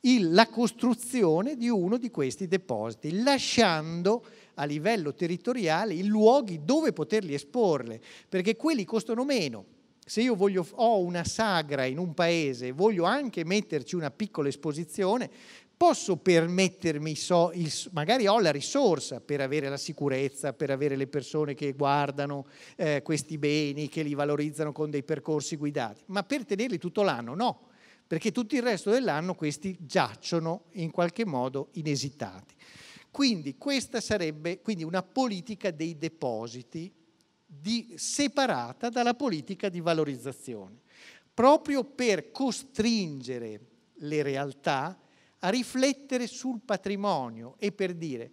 Il, la costruzione di uno di questi depositi, lasciando a livello territoriale i luoghi dove poterli esporre, perché quelli costano meno. Se io voglio, ho una sagra in un paese e voglio anche metterci una piccola esposizione, posso permettermi, so, il, magari ho la risorsa per avere la sicurezza, per avere le persone che guardano eh, questi beni, che li valorizzano con dei percorsi guidati, ma per tenerli tutto l'anno no, perché tutto il resto dell'anno questi giacciono in qualche modo inesitati. Quindi questa sarebbe quindi una politica dei depositi di, separata dalla politica di valorizzazione, proprio per costringere le realtà a riflettere sul patrimonio e per dire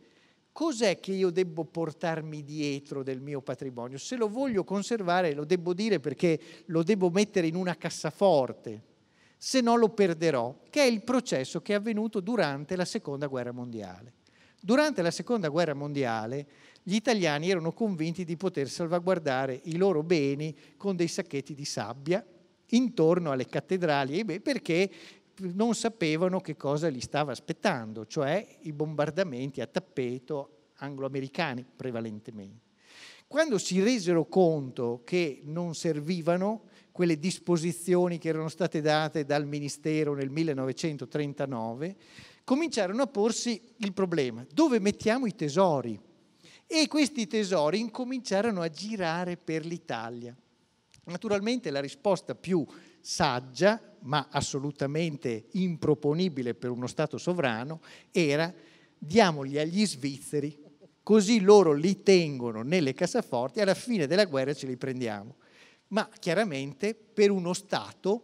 cos'è che io debbo portarmi dietro del mio patrimonio. Se lo voglio conservare lo devo dire perché lo devo mettere in una cassaforte, se no lo perderò, che è il processo che è avvenuto durante la Seconda Guerra Mondiale. Durante la Seconda Guerra Mondiale gli italiani erano convinti di poter salvaguardare i loro beni con dei sacchetti di sabbia intorno alle cattedrali perché non sapevano che cosa li stava aspettando, cioè i bombardamenti a tappeto anglo-americani prevalentemente. Quando si resero conto che non servivano quelle disposizioni che erano state date dal Ministero nel 1939, cominciarono a porsi il problema dove mettiamo i tesori? E questi tesori incominciarono a girare per l'Italia. Naturalmente la risposta più saggia, ma assolutamente improponibile per uno Stato sovrano, era diamogli agli svizzeri, così loro li tengono nelle cassaforti, alla fine della guerra ce li prendiamo. Ma chiaramente per uno Stato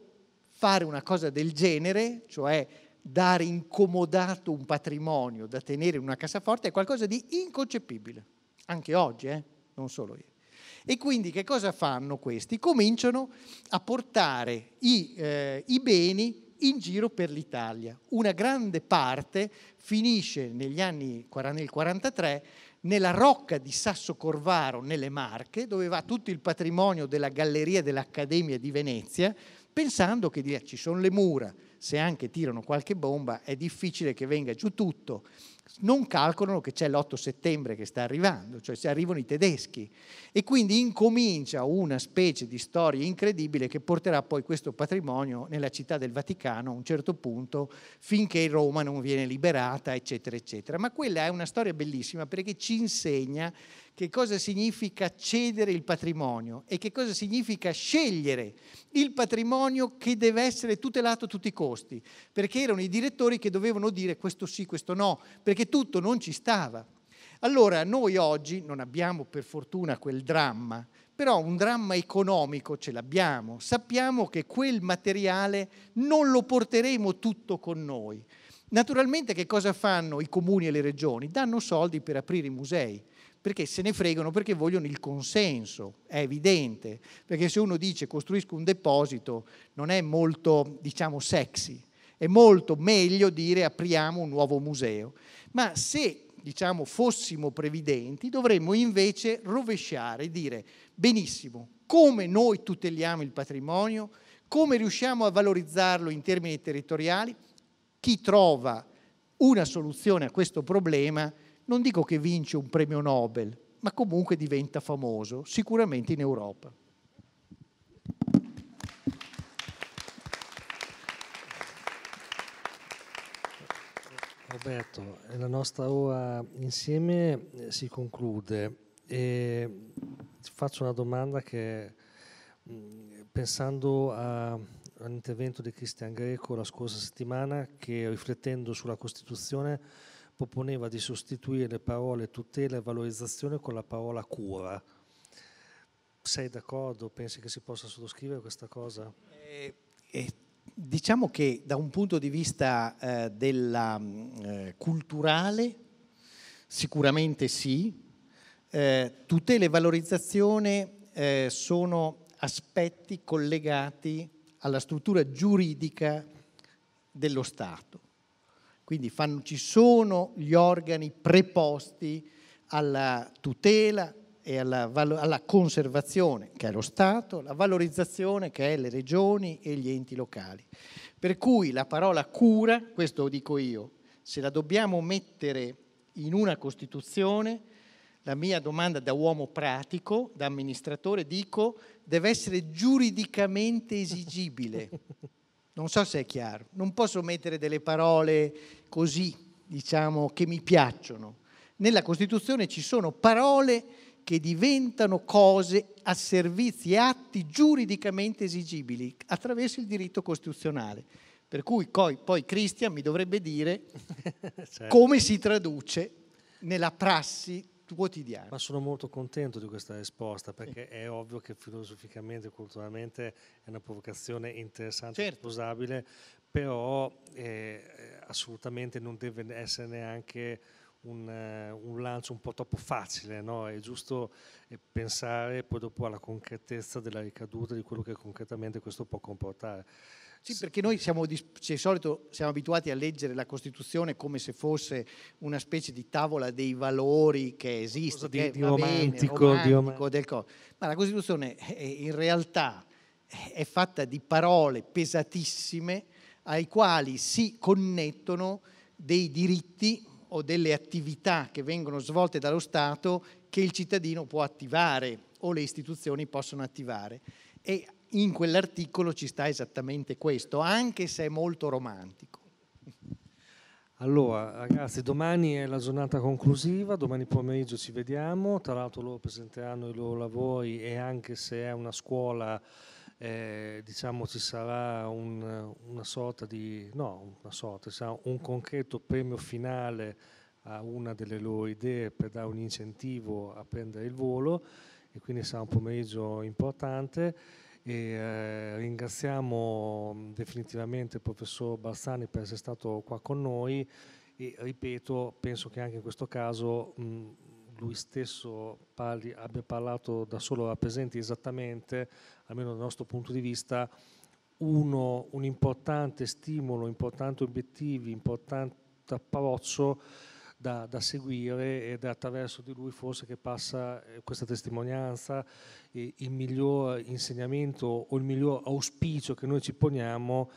fare una cosa del genere, cioè dare incomodato un patrimonio da tenere in una cassaforte, è qualcosa di inconcepibile, anche oggi, eh? non solo io. E quindi che cosa fanno questi? Cominciano a portare i, eh, i beni in giro per l'Italia. Una grande parte finisce negli anni 43 nella rocca di Sasso Corvaro, nelle Marche, dove va tutto il patrimonio della galleria dell'Accademia di Venezia, pensando che ci sono le mura, se anche tirano qualche bomba è difficile che venga giù tutto non calcolano che c'è l'8 settembre che sta arrivando, cioè se arrivano i tedeschi. E quindi incomincia una specie di storia incredibile che porterà poi questo patrimonio nella città del Vaticano a un certo punto, finché Roma non viene liberata, eccetera, eccetera. Ma quella è una storia bellissima perché ci insegna che cosa significa cedere il patrimonio e che cosa significa scegliere il patrimonio che deve essere tutelato a tutti i costi, perché erano i direttori che dovevano dire questo sì, questo no, perché perché tutto non ci stava. Allora noi oggi non abbiamo per fortuna quel dramma, però un dramma economico ce l'abbiamo, sappiamo che quel materiale non lo porteremo tutto con noi. Naturalmente che cosa fanno i comuni e le regioni? Danno soldi per aprire i musei, perché se ne fregano, perché vogliono il consenso, è evidente, perché se uno dice costruisco un deposito non è molto, diciamo, sexy, è molto meglio dire apriamo un nuovo museo. Ma se diciamo, fossimo previdenti, dovremmo invece rovesciare e dire benissimo, come noi tuteliamo il patrimonio, come riusciamo a valorizzarlo in termini territoriali, chi trova una soluzione a questo problema, non dico che vince un premio Nobel, ma comunque diventa famoso, sicuramente in Europa. Roberto, la nostra ora insieme eh, si conclude e faccio una domanda che mm, pensando a, all'intervento di Cristian Greco la scorsa settimana che riflettendo sulla Costituzione proponeva di sostituire le parole tutela e valorizzazione con la parola cura. Sei d'accordo? Pensi che si possa sottoscrivere questa cosa? Eh, eh, Diciamo che da un punto di vista eh, della, mm, eh, culturale, sicuramente sì, eh, tutela e valorizzazione eh, sono aspetti collegati alla struttura giuridica dello Stato. Quindi fanno, ci sono gli organi preposti alla tutela, e alla, alla, conservazione, che è lo Stato, la valorizzazione, che è le regioni e gli enti locali. Per cui la parola cura, questo lo dico io, se la dobbiamo mettere in una Costituzione, la mia domanda da uomo pratico, da amministratore, dico, deve essere giuridicamente esigibile. Non so se è chiaro, non posso mettere delle parole così, diciamo, che mi piacciono. Nella Costituzione ci sono parole che diventano cose a servizi e atti giuridicamente esigibili attraverso il diritto costituzionale. Per cui poi Cristian mi dovrebbe dire certo. come si traduce nella prassi quotidiana. Ma sono molto contento di questa risposta perché sì. è ovvio che filosoficamente e culturalmente è una provocazione interessante certo. e sposabile, però eh, assolutamente non deve essere neanche un, eh, un, lancio un po' troppo facile, no? è giusto eh, pensare poi dopo alla concretezza della ricaduta di quello che concretamente questo può comportare. Sì, perché noi siamo, cioè, solito, siamo abituati a leggere la Costituzione come se fosse una specie di tavola dei valori che esiste, di, che eh, di romantico, bene, romantico, di del co- ma la Costituzione in realtà è fatta di parole pesatissime ai quali si connettono dei diritti o delle attività che vengono svolte dallo Stato che il cittadino può attivare o le istituzioni possono attivare. E in quell'articolo ci sta esattamente questo, anche se è molto romantico. Allora, ragazzi, domani è la giornata conclusiva, domani pomeriggio ci vediamo, tra l'altro loro presenteranno i loro lavori e anche se è una scuola eh, diciamo ci sarà un, una sorta di, no, una sorta, diciamo, un concreto premio finale a una delle loro idee per dare un incentivo a prendere il volo e quindi sarà un pomeriggio importante. E, eh, ringraziamo mm, definitivamente il professor Barsani per essere stato qua con noi e ripeto, penso che anche in questo caso mh, mm, lui stesso parli, abbia parlato da solo rappresenti esattamente, almeno dal nostro punto di vista, uno, un importante stimolo, importanti obiettivi, importante approccio da, da, seguire ed è attraverso di lui forse che passa eh, questa testimonianza, il miglior insegnamento o il miglior auspicio che noi ci poniamo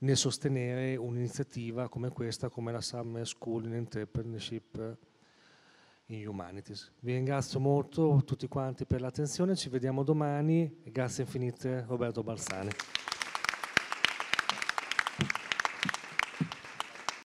nel sostenere un'iniziativa come questa, come la Summer School in Entrepreneurship in Humanities. Vi ringrazio molto tutti quanti per l'attenzione, ci vediamo domani grazie infinite Roberto Balsani.